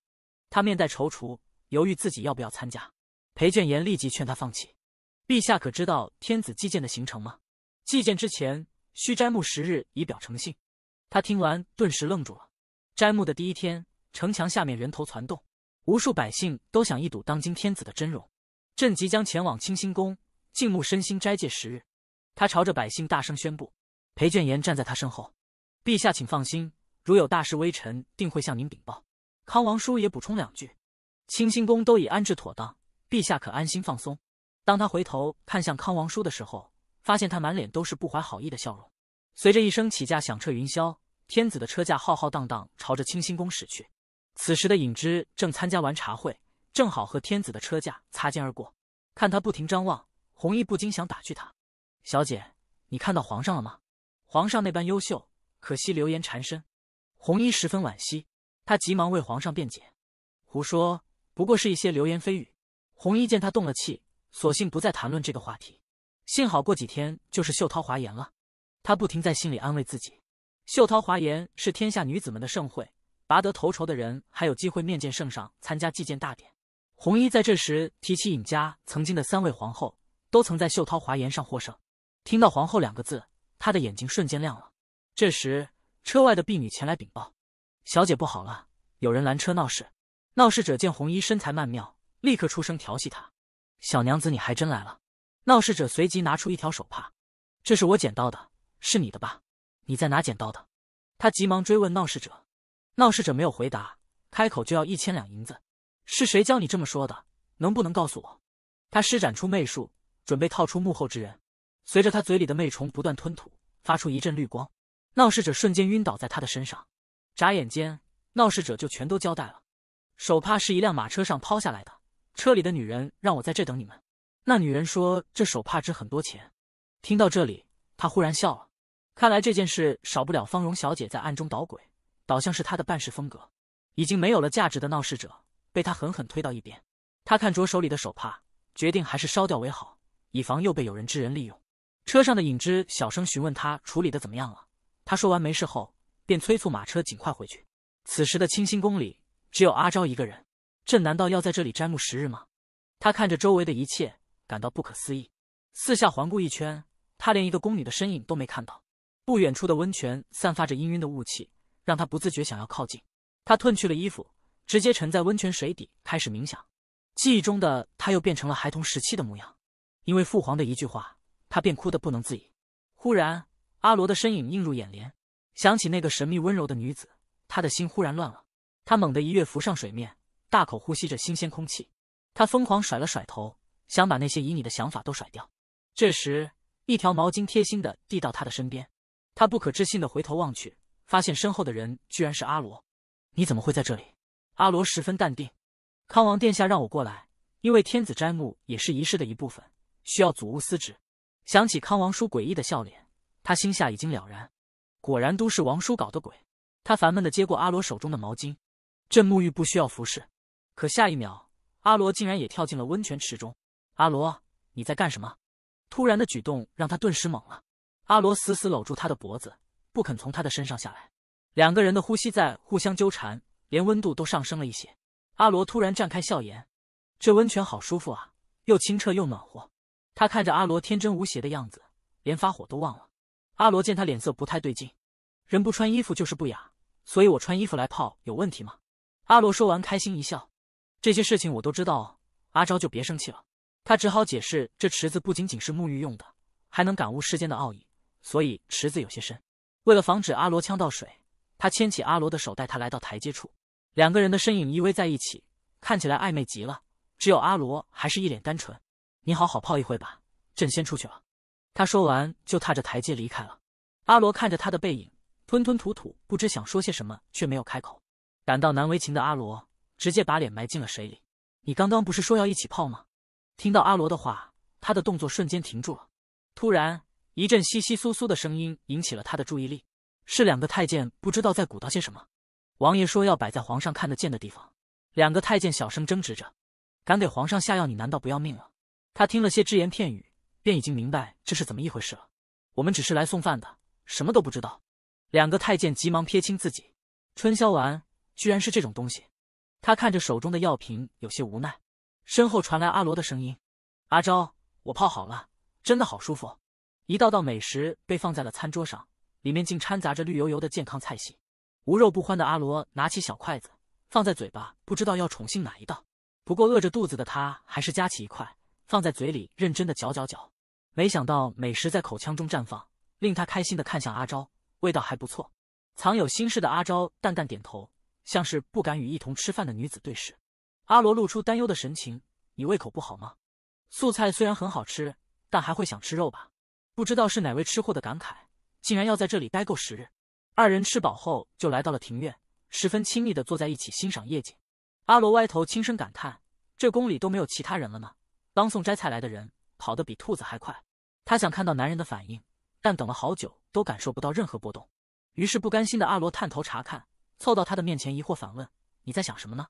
他面带踌躇，犹豫自己要不要参加。裴卷言立即劝他放弃。陛下可知道天子祭剑的行程吗？祭剑之前，需斋木十日，以表诚信。他听完，顿时愣住了。斋木的第一天，城墙下面人头攒动，无数百姓都想一睹当今天子的真容。朕即将前往清心宫，静沐身心，斋戒十日。他朝着百姓大声宣布。裴卷言站在他身后。陛下，请放心，如有大事，微臣定会向您禀报。康王叔也补充两句，清心宫都已安置妥当，陛下可安心放松。当他回头看向康王叔的时候，发现他满脸都是不怀好意的笑容。随着一声起驾响彻云霄，天子的车驾浩浩荡荡朝着清心宫驶去。此时的尹之正参加完茶会，正好和天子的车驾擦肩而过，看他不停张望，红衣不禁想打趣他：“小姐，你看到皇上了吗？皇上那般优秀。”可惜流言缠身，红衣十分惋惜。他急忙为皇上辩解：“胡说，不过是一些流言蜚语。”红衣见他动了气，索性不再谈论这个话题。幸好过几天就是秀涛华言了，他不停在心里安慰自己。秀涛华言是天下女子们的盛会，拔得头筹的人还有机会面见圣上，参加祭剑大典。红衣在这时提起尹家曾经的三位皇后，都曾在秀涛华言上获胜。听到“皇后”两个字，他的眼睛瞬间亮了。这时，车外的婢女前来禀报：“小姐不好了，有人拦车闹事。”闹事者见红衣身材曼妙，立刻出声调戏她：“小娘子，你还真来了。”闹事者随即拿出一条手帕：“这是我捡到的，是你的吧？你在哪捡到的？”他急忙追问闹事者。闹事者没有回答，开口就要一千两银子：“是谁教你这么说的？能不能告诉我？”他施展出媚术，准备套出幕后之人。随着他嘴里的媚虫不断吞吐，发出一阵绿光。闹事者瞬间晕倒在他的身上，眨眼间，闹事者就全都交代了。手帕是一辆马车上抛下来的，车里的女人让我在这等你们。那女人说：“这手帕值很多钱。”听到这里，他忽然笑了。看来这件事少不了方荣小姐在暗中捣鬼，倒像是她的办事风格。已经没有了价值的闹事者被他狠狠推到一边。他看着手里的手帕，决定还是烧掉为好，以防又被有人之人利用。车上的尹之小声询问他处理的怎么样了。他说完没事后，便催促马车尽快回去。此时的清心宫里只有阿昭一个人。朕难道要在这里斋木十日吗？他看着周围的一切，感到不可思议。四下环顾一圈，他连一个宫女的身影都没看到。不远处的温泉散发着氤氲的雾气，让他不自觉想要靠近。他褪去了衣服，直接沉在温泉水底开始冥想。记忆中的他又变成了孩童时期的模样。因为父皇的一句话，他便哭得不能自已。忽然。阿罗的身影映入眼帘，想起那个神秘温柔的女子，他的心忽然乱了。他猛地一跃浮上水面，大口呼吸着新鲜空气。他疯狂甩了甩头，想把那些以你的想法都甩掉。这时，一条毛巾贴心的递到他的身边。他不可置信的回头望去，发现身后的人居然是阿罗。你怎么会在这里？阿罗十分淡定。康王殿下让我过来，因为天子斋墓也是仪式的一部分，需要祖屋司职。想起康王叔诡异的笑脸。他心下已经了然，果然都是王叔搞的鬼。他烦闷的接过阿罗手中的毛巾，朕沐浴不需要服侍。可下一秒，阿罗竟然也跳进了温泉池中。阿罗，你在干什么？突然的举动让他顿时懵了。阿罗死死搂住他的脖子，不肯从他的身上下来。两个人的呼吸在互相纠缠，连温度都上升了一些。阿罗突然绽开笑颜，这温泉好舒服啊，又清澈又暖和。他看着阿罗天真无邪的样子，连发火都忘了。阿罗见他脸色不太对劲，人不穿衣服就是不雅，所以我穿衣服来泡有问题吗？阿罗说完，开心一笑。这些事情我都知道，阿昭就别生气了。他只好解释，这池子不仅仅是沐浴用的，还能感悟世间的奥义，所以池子有些深。为了防止阿罗呛到水，他牵起阿罗的手，带他来到台阶处。两个人的身影依偎在一起，看起来暧昧极了。只有阿罗还是一脸单纯。你好好泡一会吧，朕先出去了。他说完就踏着台阶离开了。阿罗看着他的背影，吞吞吐吐，不知想说些什么，却没有开口。感到难为情的阿罗直接把脸埋进了水里。你刚刚不是说要一起泡吗？听到阿罗的话，他的动作瞬间停住了。突然一阵窸窸窣窣的声音引起了他的注意力，是两个太监不知道在鼓捣些什么。王爷说要摆在皇上看得见的地方，两个太监小声争执着。敢给皇上下药，你难道不要命了？他听了些只言片语。便已经明白这是怎么一回事了。我们只是来送饭的，什么都不知道。两个太监急忙撇清自己。春宵丸，居然是这种东西！他看着手中的药瓶，有些无奈。身后传来阿罗的声音：“阿昭，我泡好了，真的好舒服。”一道道美食被放在了餐桌上，里面竟掺杂着绿油油的健康菜系。无肉不欢的阿罗拿起小筷子，放在嘴巴，不知道要宠幸哪一道。不过饿着肚子的他，还是夹起一块。放在嘴里认真的嚼嚼嚼，没想到美食在口腔中绽放，令他开心的看向阿昭，味道还不错。藏有心事的阿昭淡淡点头，像是不敢与一同吃饭的女子对视。阿罗露出担忧的神情：“你胃口不好吗？素菜虽然很好吃，但还会想吃肉吧？”不知道是哪位吃货的感慨，竟然要在这里待够十日。二人吃饱后就来到了庭院，十分亲密的坐在一起欣赏夜景。阿罗歪头轻声感叹：“这宫里都没有其他人了呢。”刚送摘菜来的人跑得比兔子还快，他想看到男人的反应，但等了好久都感受不到任何波动。于是不甘心的阿罗探头查看，凑到他的面前疑惑反问：“你在想什么呢？”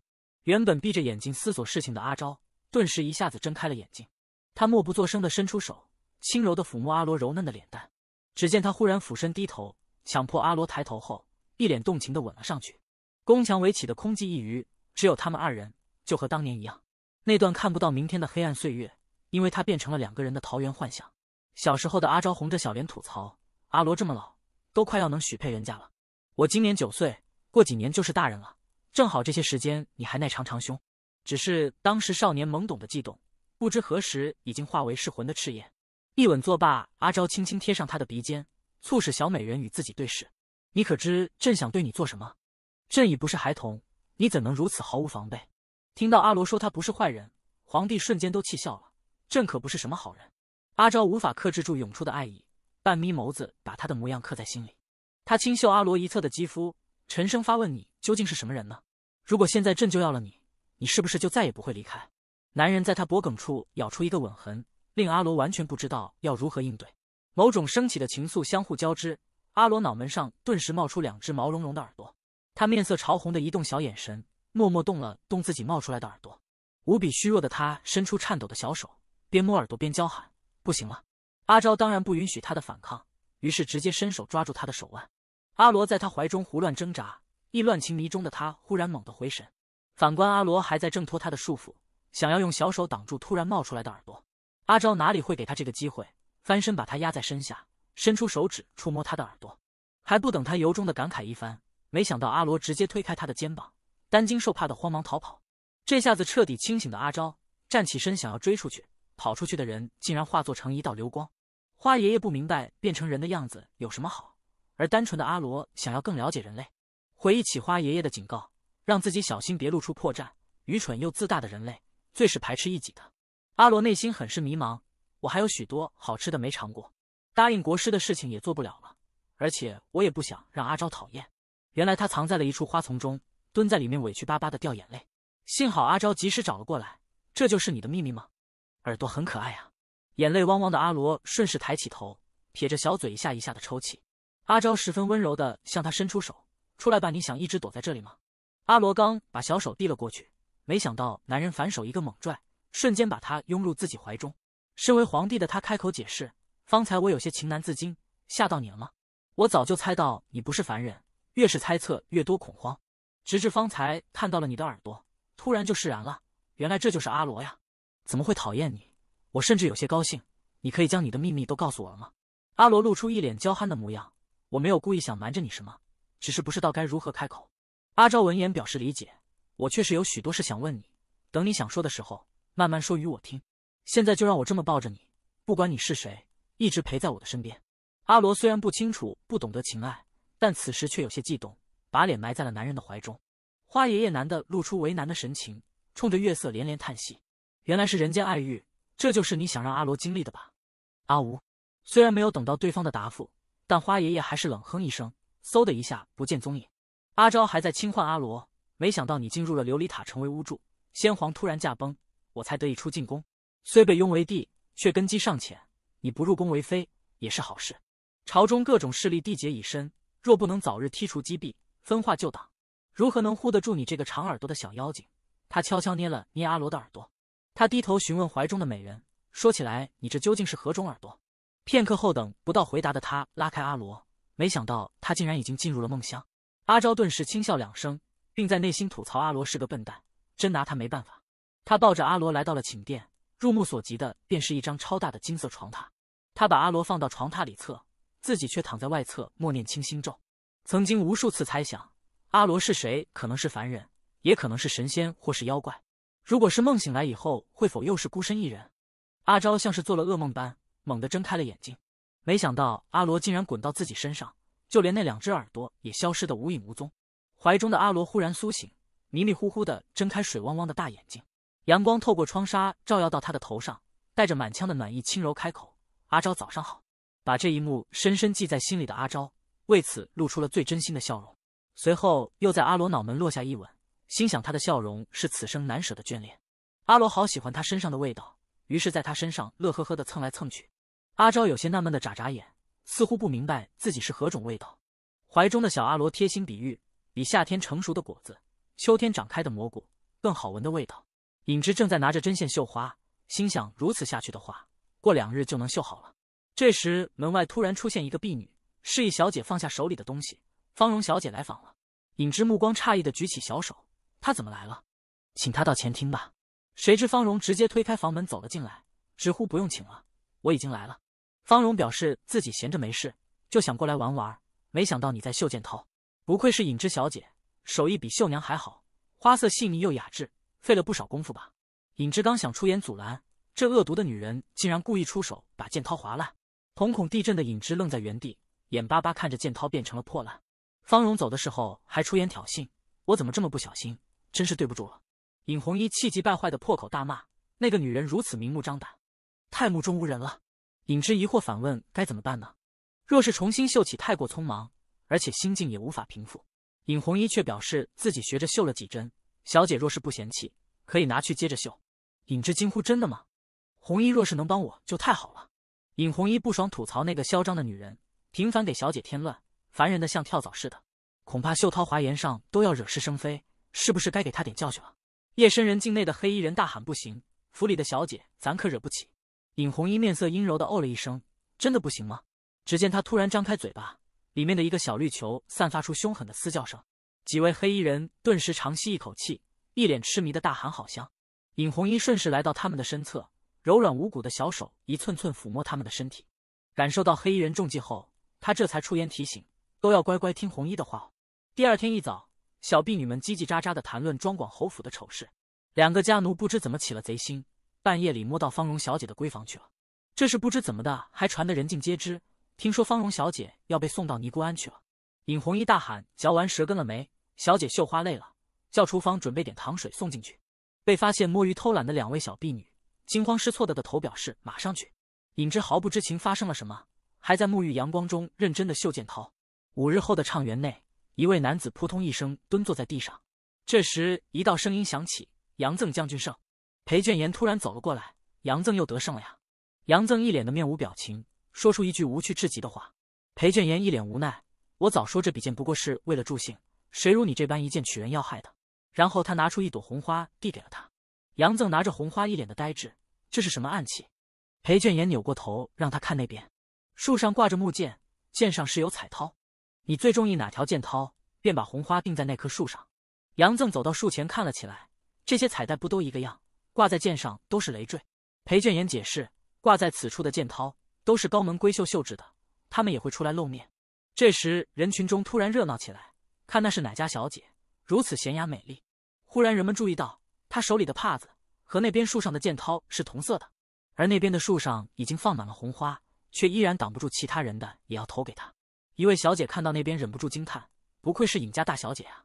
原本闭着眼睛思索事情的阿昭，顿时一下子睁开了眼睛。他默不作声的伸出手，轻柔的抚摸阿罗柔嫩的脸蛋。只见他忽然俯身低头，强迫阿罗抬头后，一脸动情的吻了上去。宫墙围起的空寂一隅，只有他们二人，就和当年一样。那段看不到明天的黑暗岁月，因为它变成了两个人的桃源幻想。小时候的阿昭红着小脸吐槽：“阿罗这么老，都快要能许配人家了。我今年九岁，过几年就是大人了。正好这些时间，你还耐常长兄。”只是当时少年懵懂的悸动，不知何时已经化为噬魂的赤焰。一吻作罢，阿昭轻轻贴上他的鼻尖，促使小美人与自己对视。你可知朕想对你做什么？朕已不是孩童，你怎能如此毫无防备？听到阿罗说他不是坏人，皇帝瞬间都气笑了。朕可不是什么好人。阿昭无法克制住涌出的爱意，半眯眸子，把他的模样刻在心里。他轻嗅阿罗一侧的肌肤，沉声发问：“你究竟是什么人呢？如果现在朕就要了你，你是不是就再也不会离开？”男人在他脖梗处咬出一个吻痕，令阿罗完全不知道要如何应对。某种升起的情愫相互交织，阿罗脑门上顿时冒出两只毛茸茸的耳朵。他面色潮红的移动小眼神。默默动了动自己冒出来的耳朵，无比虚弱的他伸出颤抖的小手，边摸耳朵边叫喊：“不行了！”阿昭当然不允许他的反抗，于是直接伸手抓住他的手腕。阿罗在他怀中胡乱挣扎，意乱情迷中的他忽然猛地回神。反观阿罗还在挣脱他的束缚，想要用小手挡住突然冒出来的耳朵。阿昭哪里会给他这个机会，翻身把他压在身下，伸出手指触摸他的耳朵。还不等他由衷的感慨一番，没想到阿罗直接推开他的肩膀。担惊受怕的慌忙逃跑，这下子彻底清醒的阿昭站起身想要追出去，跑出去的人竟然化作成一道流光。花爷爷不明白变成人的样子有什么好，而单纯的阿罗想要更了解人类。回忆起花爷爷的警告，让自己小心别露出破绽。愚蠢又自大的人类最是排斥异己的。阿罗内心很是迷茫，我还有许多好吃的没尝过，答应国师的事情也做不了了，而且我也不想让阿昭讨厌。原来他藏在了一处花丛中。蹲在里面委屈巴巴的掉眼泪，幸好阿昭及时找了过来。这就是你的秘密吗？耳朵很可爱啊！眼泪汪汪的阿罗顺势抬起头，撇着小嘴一下一下的抽泣。阿昭十分温柔的向他伸出手：“出来吧，你想一直躲在这里吗？”阿罗刚把小手递了过去，没想到男人反手一个猛拽，瞬间把他拥入自己怀中。身为皇帝的他开口解释：“方才我有些情难自禁，吓到你了吗？我早就猜到你不是凡人，越是猜测越多恐慌。”直至方才看到了你的耳朵，突然就释然了。原来这就是阿罗呀，怎么会讨厌你？我甚至有些高兴。你可以将你的秘密都告诉我了吗？阿罗露出一脸娇憨的模样。我没有故意想瞒着你什么，只是不知道该如何开口。阿昭闻言表示理解。我确实有许多事想问你，等你想说的时候，慢慢说与我听。现在就让我这么抱着你，不管你是谁，一直陪在我的身边。阿罗虽然不清楚、不懂得情爱，但此时却有些悸动。把脸埋在了男人的怀中，花爷爷男的露出为难的神情，冲着月色连连叹息。原来是人间爱欲，这就是你想让阿罗经历的吧？阿吴虽然没有等到对方的答复，但花爷爷还是冷哼一声，嗖的一下不见踪影。阿昭还在轻唤阿罗，没想到你进入了琉璃塔，成为巫祝。先皇突然驾崩，我才得以出进宫，虽被拥为帝，却根基尚浅。你不入宫为妃也是好事。朝中各种势力缔结已深，若不能早日剔除击毙。分化旧党，如何能护得住你这个长耳朵的小妖精？他悄悄捏了捏阿罗的耳朵，他低头询问怀中的美人：“说起来，你这究竟是何种耳朵？”片刻后，等不到回答的他拉开阿罗，没想到他竟然已经进入了梦乡。阿昭顿时轻笑两声，并在内心吐槽阿罗是个笨蛋，真拿他没办法。他抱着阿罗来到了寝殿，入目所及的便是一张超大的金色床榻。他把阿罗放到床榻里侧，自己却躺在外侧默念清心咒。曾经无数次猜想，阿罗是谁？可能是凡人，也可能是神仙，或是妖怪。如果是梦醒来以后，会否又是孤身一人？阿昭像是做了噩梦般，猛地睁开了眼睛。没想到阿罗竟然滚到自己身上，就连那两只耳朵也消失的无影无踪。怀中的阿罗忽然苏醒，迷迷糊糊的睁开水汪汪的大眼睛。阳光透过窗纱照耀到他的头上，带着满腔的暖意，轻柔开口：“阿昭，早上好。”把这一幕深深记在心里的阿昭。为此露出了最真心的笑容，随后又在阿罗脑门落下一吻，心想他的笑容是此生难舍的眷恋。阿罗好喜欢他身上的味道，于是在他身上乐呵呵的蹭来蹭去。阿昭有些纳闷的眨眨眼，似乎不明白自己是何种味道。怀中的小阿罗贴心比喻，比夏天成熟的果子，秋天长开的蘑菇更好闻的味道。尹之正在拿着针线绣花，心想如此下去的话，过两日就能绣好了。这时门外突然出现一个婢女。示意小姐放下手里的东西，方荣小姐来访了。尹之目光诧异的举起小手，她怎么来了？请她到前厅吧。谁知方荣直接推开房门走了进来，直呼不用请了，我已经来了。方荣表示自己闲着没事就想过来玩玩，没想到你在绣剑涛。不愧是尹之小姐，手艺比绣娘还好，花色细腻又雅致，费了不少功夫吧？尹之刚想出言阻拦，这恶毒的女人竟然故意出手把剑涛划烂，瞳孔地震的尹之愣在原地。眼巴巴看着剑涛变成了破烂，方荣走的时候还出言挑衅。我怎么这么不小心，真是对不住了。尹红衣气急败坏的破口大骂：“那个女人如此明目张胆，太目中无人了。”尹之疑惑反问：“该怎么办呢？若是重新绣起，太过匆忙，而且心境也无法平复。”尹红衣却表示自己学着绣了几针，小姐若是不嫌弃，可以拿去接着绣。尹之惊呼：“真的吗？红衣若是能帮我就太好了。”尹红衣不爽吐槽：“那个嚣张的女人。”频繁给小姐添乱，烦人的像跳蚤似的，恐怕秀涛华言上都要惹是生非，是不是该给他点教训了？夜深人静内的黑衣人大喊：“不行，府里的小姐咱可惹不起。”尹红衣面色阴柔的哦了一声：“真的不行吗？”只见他突然张开嘴巴，里面的一个小绿球散发出凶狠的嘶叫声，几位黑衣人顿时长吸一口气，一脸痴迷的大喊：“好香！”尹红衣顺势来到他们的身侧，柔软无骨的小手一寸寸抚摸他们的身体，感受到黑衣人中计后。他这才出言提醒，都要乖乖听红衣的话。第二天一早，小婢女们叽叽喳喳的谈论庄广侯府的丑事。两个家奴不知怎么起了贼心，半夜里摸到方荣小姐的闺房去了。这是不知怎么的，还传得人尽皆知。听说方荣小姐要被送到尼姑庵去了。尹红衣大喊：“嚼完舌根了没？小姐绣花累了，叫厨房准备点糖水送进去。”被发现摸鱼偷懒的两位小婢女惊慌失措的的头表示马上去。尹之毫不知情发生了什么。还在沐浴阳光中认真的秀剑涛，五日后的畅园内，一位男子扑通一声蹲坐在地上。这时，一道声音响起：“杨赠将军胜。”裴卷言突然走了过来。杨赠又得胜了呀！杨赠一脸的面无表情，说出一句无趣至极的话。裴卷言一脸无奈：“我早说这笔剑不过是为了助兴，谁如你这般一剑取人要害的？”然后他拿出一朵红花递给了他。杨赠拿着红花，一脸的呆滞：“这是什么暗器？”裴卷言扭过头让他看那边。树上挂着木剑，剑上是有彩绦。你最中意哪条剑绦，便把红花钉在那棵树上。杨赠走到树前看了起来，这些彩带不都一个样？挂在剑上都是累赘。裴卷言解释，挂在此处的剑绦都是高门闺秀绣制的，他们也会出来露面。这时，人群中突然热闹起来，看那是哪家小姐如此娴雅美丽？忽然，人们注意到她手里的帕子和那边树上的剑绦是同色的，而那边的树上已经放满了红花。却依然挡不住其他人的也要投给他。一位小姐看到那边，忍不住惊叹：“不愧是尹家大小姐啊，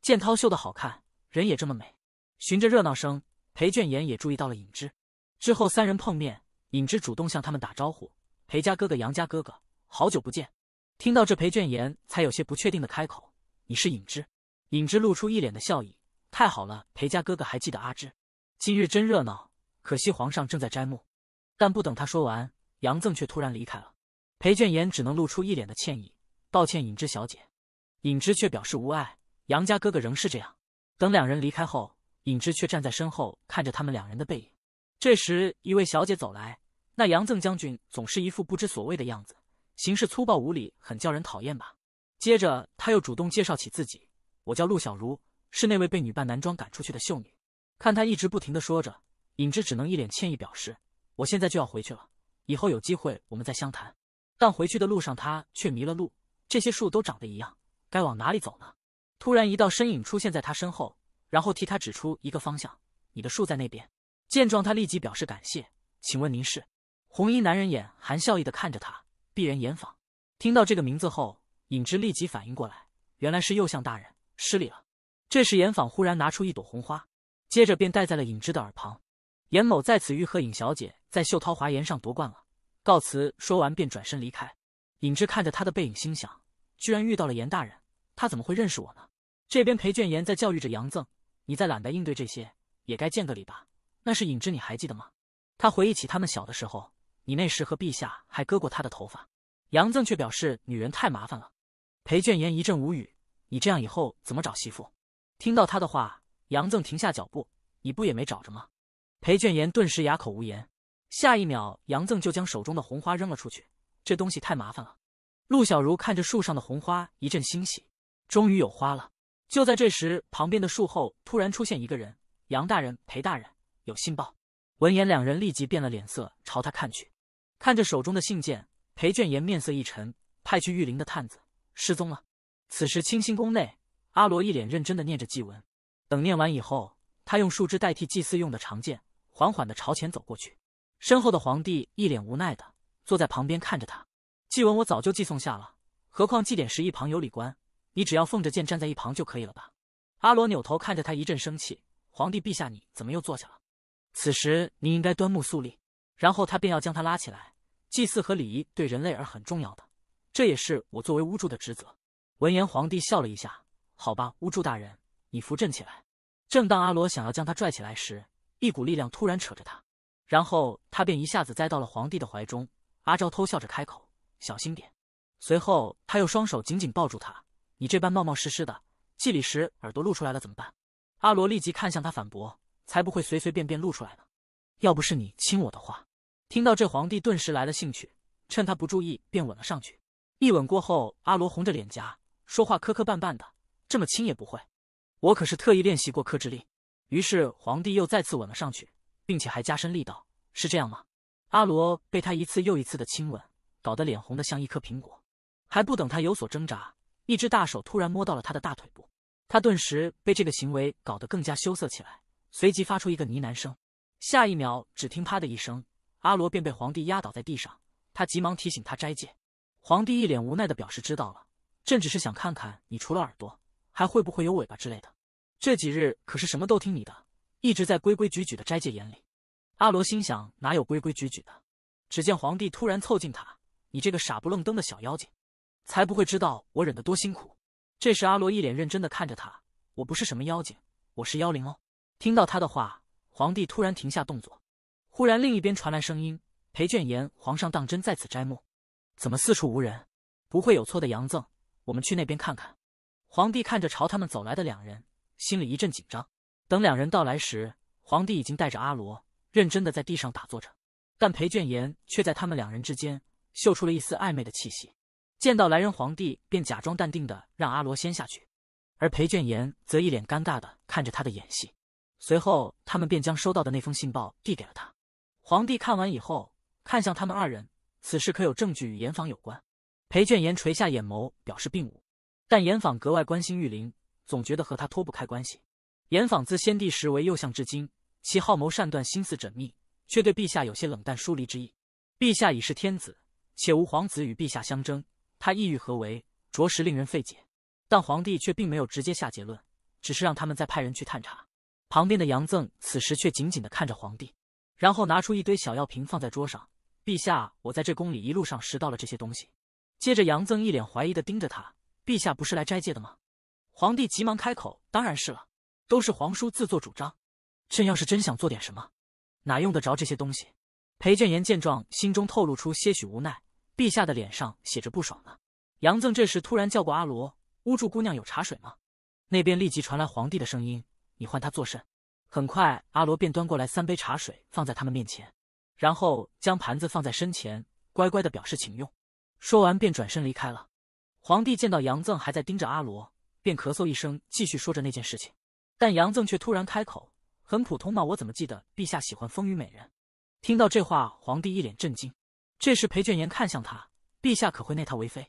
剑涛绣的好看，人也这么美。”循着热闹声，裴卷言也注意到了尹之。之后三人碰面，尹之主动向他们打招呼：“裴家哥哥，杨家哥哥，好久不见。”听到这，裴卷言才有些不确定的开口：“你是尹之？”尹之露出一脸的笑意：“太好了，裴家哥哥还记得阿芝。今日真热闹，可惜皇上正在摘木。”但不等他说完。杨赠却突然离开了，裴卷言只能露出一脸的歉意：“抱歉，尹之小姐。”尹之却表示无碍。杨家哥哥仍是这样。等两人离开后，尹之却站在身后看着他们两人的背影。这时，一位小姐走来，那杨赠将军总是一副不知所谓的样子，行事粗暴无礼，很叫人讨厌吧？接着，他又主动介绍起自己：“我叫陆小如，是那位被女扮男装赶出去的秀女。”看他一直不停的说着，尹之只能一脸歉意表示：“我现在就要回去了。”以后有机会我们再相谈。但回去的路上，他却迷了路。这些树都长得一样，该往哪里走呢？突然，一道身影出现在他身后，然后替他指出一个方向：“你的树在那边。”见状，他立即表示感谢。请问您是？红衣男人眼含笑意的看着他，鄙人严访。听到这个名字后，尹之立即反应过来，原来是右相大人，失礼了。这时，严访忽然拿出一朵红花，接着便戴在了尹之的耳旁。严某在此欲和尹小姐在秀桃华筵上夺冠了，告辞。说完便转身离开。尹芝看着他的背影，心想：居然遇到了严大人，他怎么会认识我呢？这边裴卷言在教育着杨赠：“你再懒得应对这些，也该见个礼吧？那是尹芝，你还记得吗？”他回忆起他们小的时候，你那时和陛下还割过他的头发。杨赠却表示：“女人太麻烦了。”裴卷言一阵无语：“你这样以后怎么找媳妇？”听到他的话，杨赠停下脚步：“你不也没找着吗？”裴卷言顿时哑口无言，下一秒，杨赠就将手中的红花扔了出去。这东西太麻烦了。陆小如看着树上的红花，一阵欣喜，终于有花了。就在这时，旁边的树后突然出现一个人：“杨大人，裴大人，有信报。”闻言，两人立即变了脸色，朝他看去。看着手中的信件，裴卷言面色一沉：“派去玉林的探子失踪了。”此时，清心宫内，阿罗一脸认真的念着祭文。等念完以后，他用树枝代替祭祀用的长剑。缓缓的朝前走过去，身后的皇帝一脸无奈的坐在旁边看着他。祭文我早就寄送下了，何况祭典时一旁有礼官，你只要奉着剑站在一旁就可以了吧？阿罗扭头看着他一阵生气：“皇帝陛下，你怎么又坐下了？此时你应该端木肃立。”然后他便要将他拉起来。祭祀和礼仪对人类而很重要的，这也是我作为巫祝的职责。闻言，皇帝笑了一下：“好吧，巫祝大人，你扶朕起来。”正当阿罗想要将他拽起来时，一股力量突然扯着他，然后他便一下子栽到了皇帝的怀中。阿昭偷笑着开口：“小心点。”随后他又双手紧紧抱住他：“你这般冒冒失失的，祭礼时耳朵露出来了怎么办？”阿罗立即看向他反驳：“才不会随随便便露出来呢！要不是你亲我的话。”听到这，皇帝顿时来了兴趣，趁他不注意便吻了上去。一吻过后，阿罗红着脸颊，说话磕磕绊绊的：“这么亲也不会，我可是特意练习过克制力。”于是皇帝又再次吻了上去，并且还加深力道，是这样吗？阿罗被他一次又一次的亲吻搞得脸红的像一颗苹果，还不等他有所挣扎，一只大手突然摸到了他的大腿部，他顿时被这个行为搞得更加羞涩起来，随即发出一个呢喃声。下一秒，只听啪的一声，阿罗便被皇帝压倒在地上，他急忙提醒他斋戒。皇帝一脸无奈的表示知道了，朕只是想看看你除了耳朵，还会不会有尾巴之类的。这几日可是什么都听你的，一直在规规矩矩的斋戒眼里。阿罗心想，哪有规规矩矩的？只见皇帝突然凑近他：“你这个傻不愣登的小妖精，才不会知道我忍得多辛苦。”这时，阿罗一脸认真的看着他：“我不是什么妖精，我是妖灵哦。”听到他的话，皇帝突然停下动作。忽然，另一边传来声音：“裴卷言，皇上当真在此斋木？怎么四处无人？不会有错的，杨赠，我们去那边看看。”皇帝看着朝他们走来的两人。心里一阵紧张。等两人到来时，皇帝已经带着阿罗认真的在地上打坐着，但裴卷言却在他们两人之间嗅出了一丝暧昧的气息。见到来人，皇帝便假装淡定的让阿罗先下去，而裴卷言则一脸尴尬的看着他的演戏。随后，他们便将收到的那封信报递给了他。皇帝看完以后，看向他们二人：“此事可有证据与严访有关？”裴卷言垂下眼眸，表示并无。但严访格外关心玉玲。总觉得和他脱不开关系。严访自先帝时为右相至今，其好谋善断，心思缜密，却对陛下有些冷淡疏离之意。陛下已是天子，且无皇子与陛下相争，他意欲何为，着实令人费解。但皇帝却并没有直接下结论，只是让他们再派人去探查。旁边的杨赠此时却紧紧地看着皇帝，然后拿出一堆小药瓶放在桌上。陛下，我在这宫里一路上拾到了这些东西。接着，杨赠一脸怀疑地盯着他：“陛下不是来斋戒的吗？”皇帝急忙开口：“当然是了，都是皇叔自作主张。朕要是真想做点什么，哪用得着这些东西？”裴建言见状，心中透露出些许无奈。陛下的脸上写着不爽呢。杨增这时突然叫过阿罗：“乌柱姑娘有茶水吗？”那边立即传来皇帝的声音：“你唤他作甚？”很快，阿罗便端过来三杯茶水放在他们面前，然后将盘子放在身前，乖乖的表示请用。说完便转身离开了。皇帝见到杨增还在盯着阿罗。便咳嗽一声，继续说着那件事情，但杨赠却突然开口：“很普通吗？我怎么记得陛下喜欢风韵美人？”听到这话，皇帝一脸震惊。这时，裴俊言看向他：“陛下可会纳她为妃，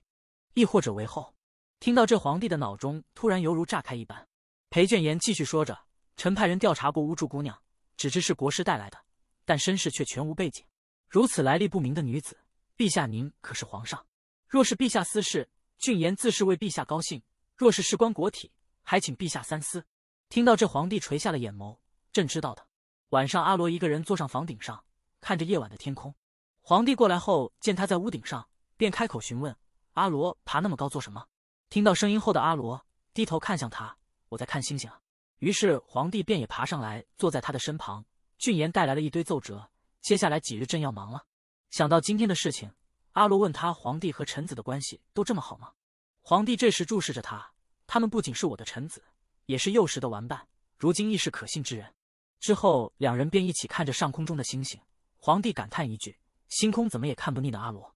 亦或者为后？”听到这，皇帝的脑中突然犹如炸开一般。裴俊言继续说着：“臣派人调查过乌柱姑娘，只知是国师带来的，但身世却全无背景。如此来历不明的女子，陛下您可是皇上。若是陛下私事，俊言自是为陛下高兴。”若是事关国体，还请陛下三思。听到这，皇帝垂下了眼眸。朕知道的。晚上，阿罗一个人坐上房顶上，看着夜晚的天空。皇帝过来后，见他在屋顶上，便开口询问：“阿罗，爬那么高做什么？”听到声音后的阿罗低头看向他：“我在看星星啊。”于是皇帝便也爬上来，坐在他的身旁。俊言带来了一堆奏折，接下来几日朕要忙了。想到今天的事情，阿罗问他：“皇帝和臣子的关系都这么好吗？”皇帝这时注视着他，他们不仅是我的臣子，也是幼时的玩伴，如今亦是可信之人。之后，两人便一起看着上空中的星星。皇帝感叹一句：“星空怎么也看不腻的阿罗。”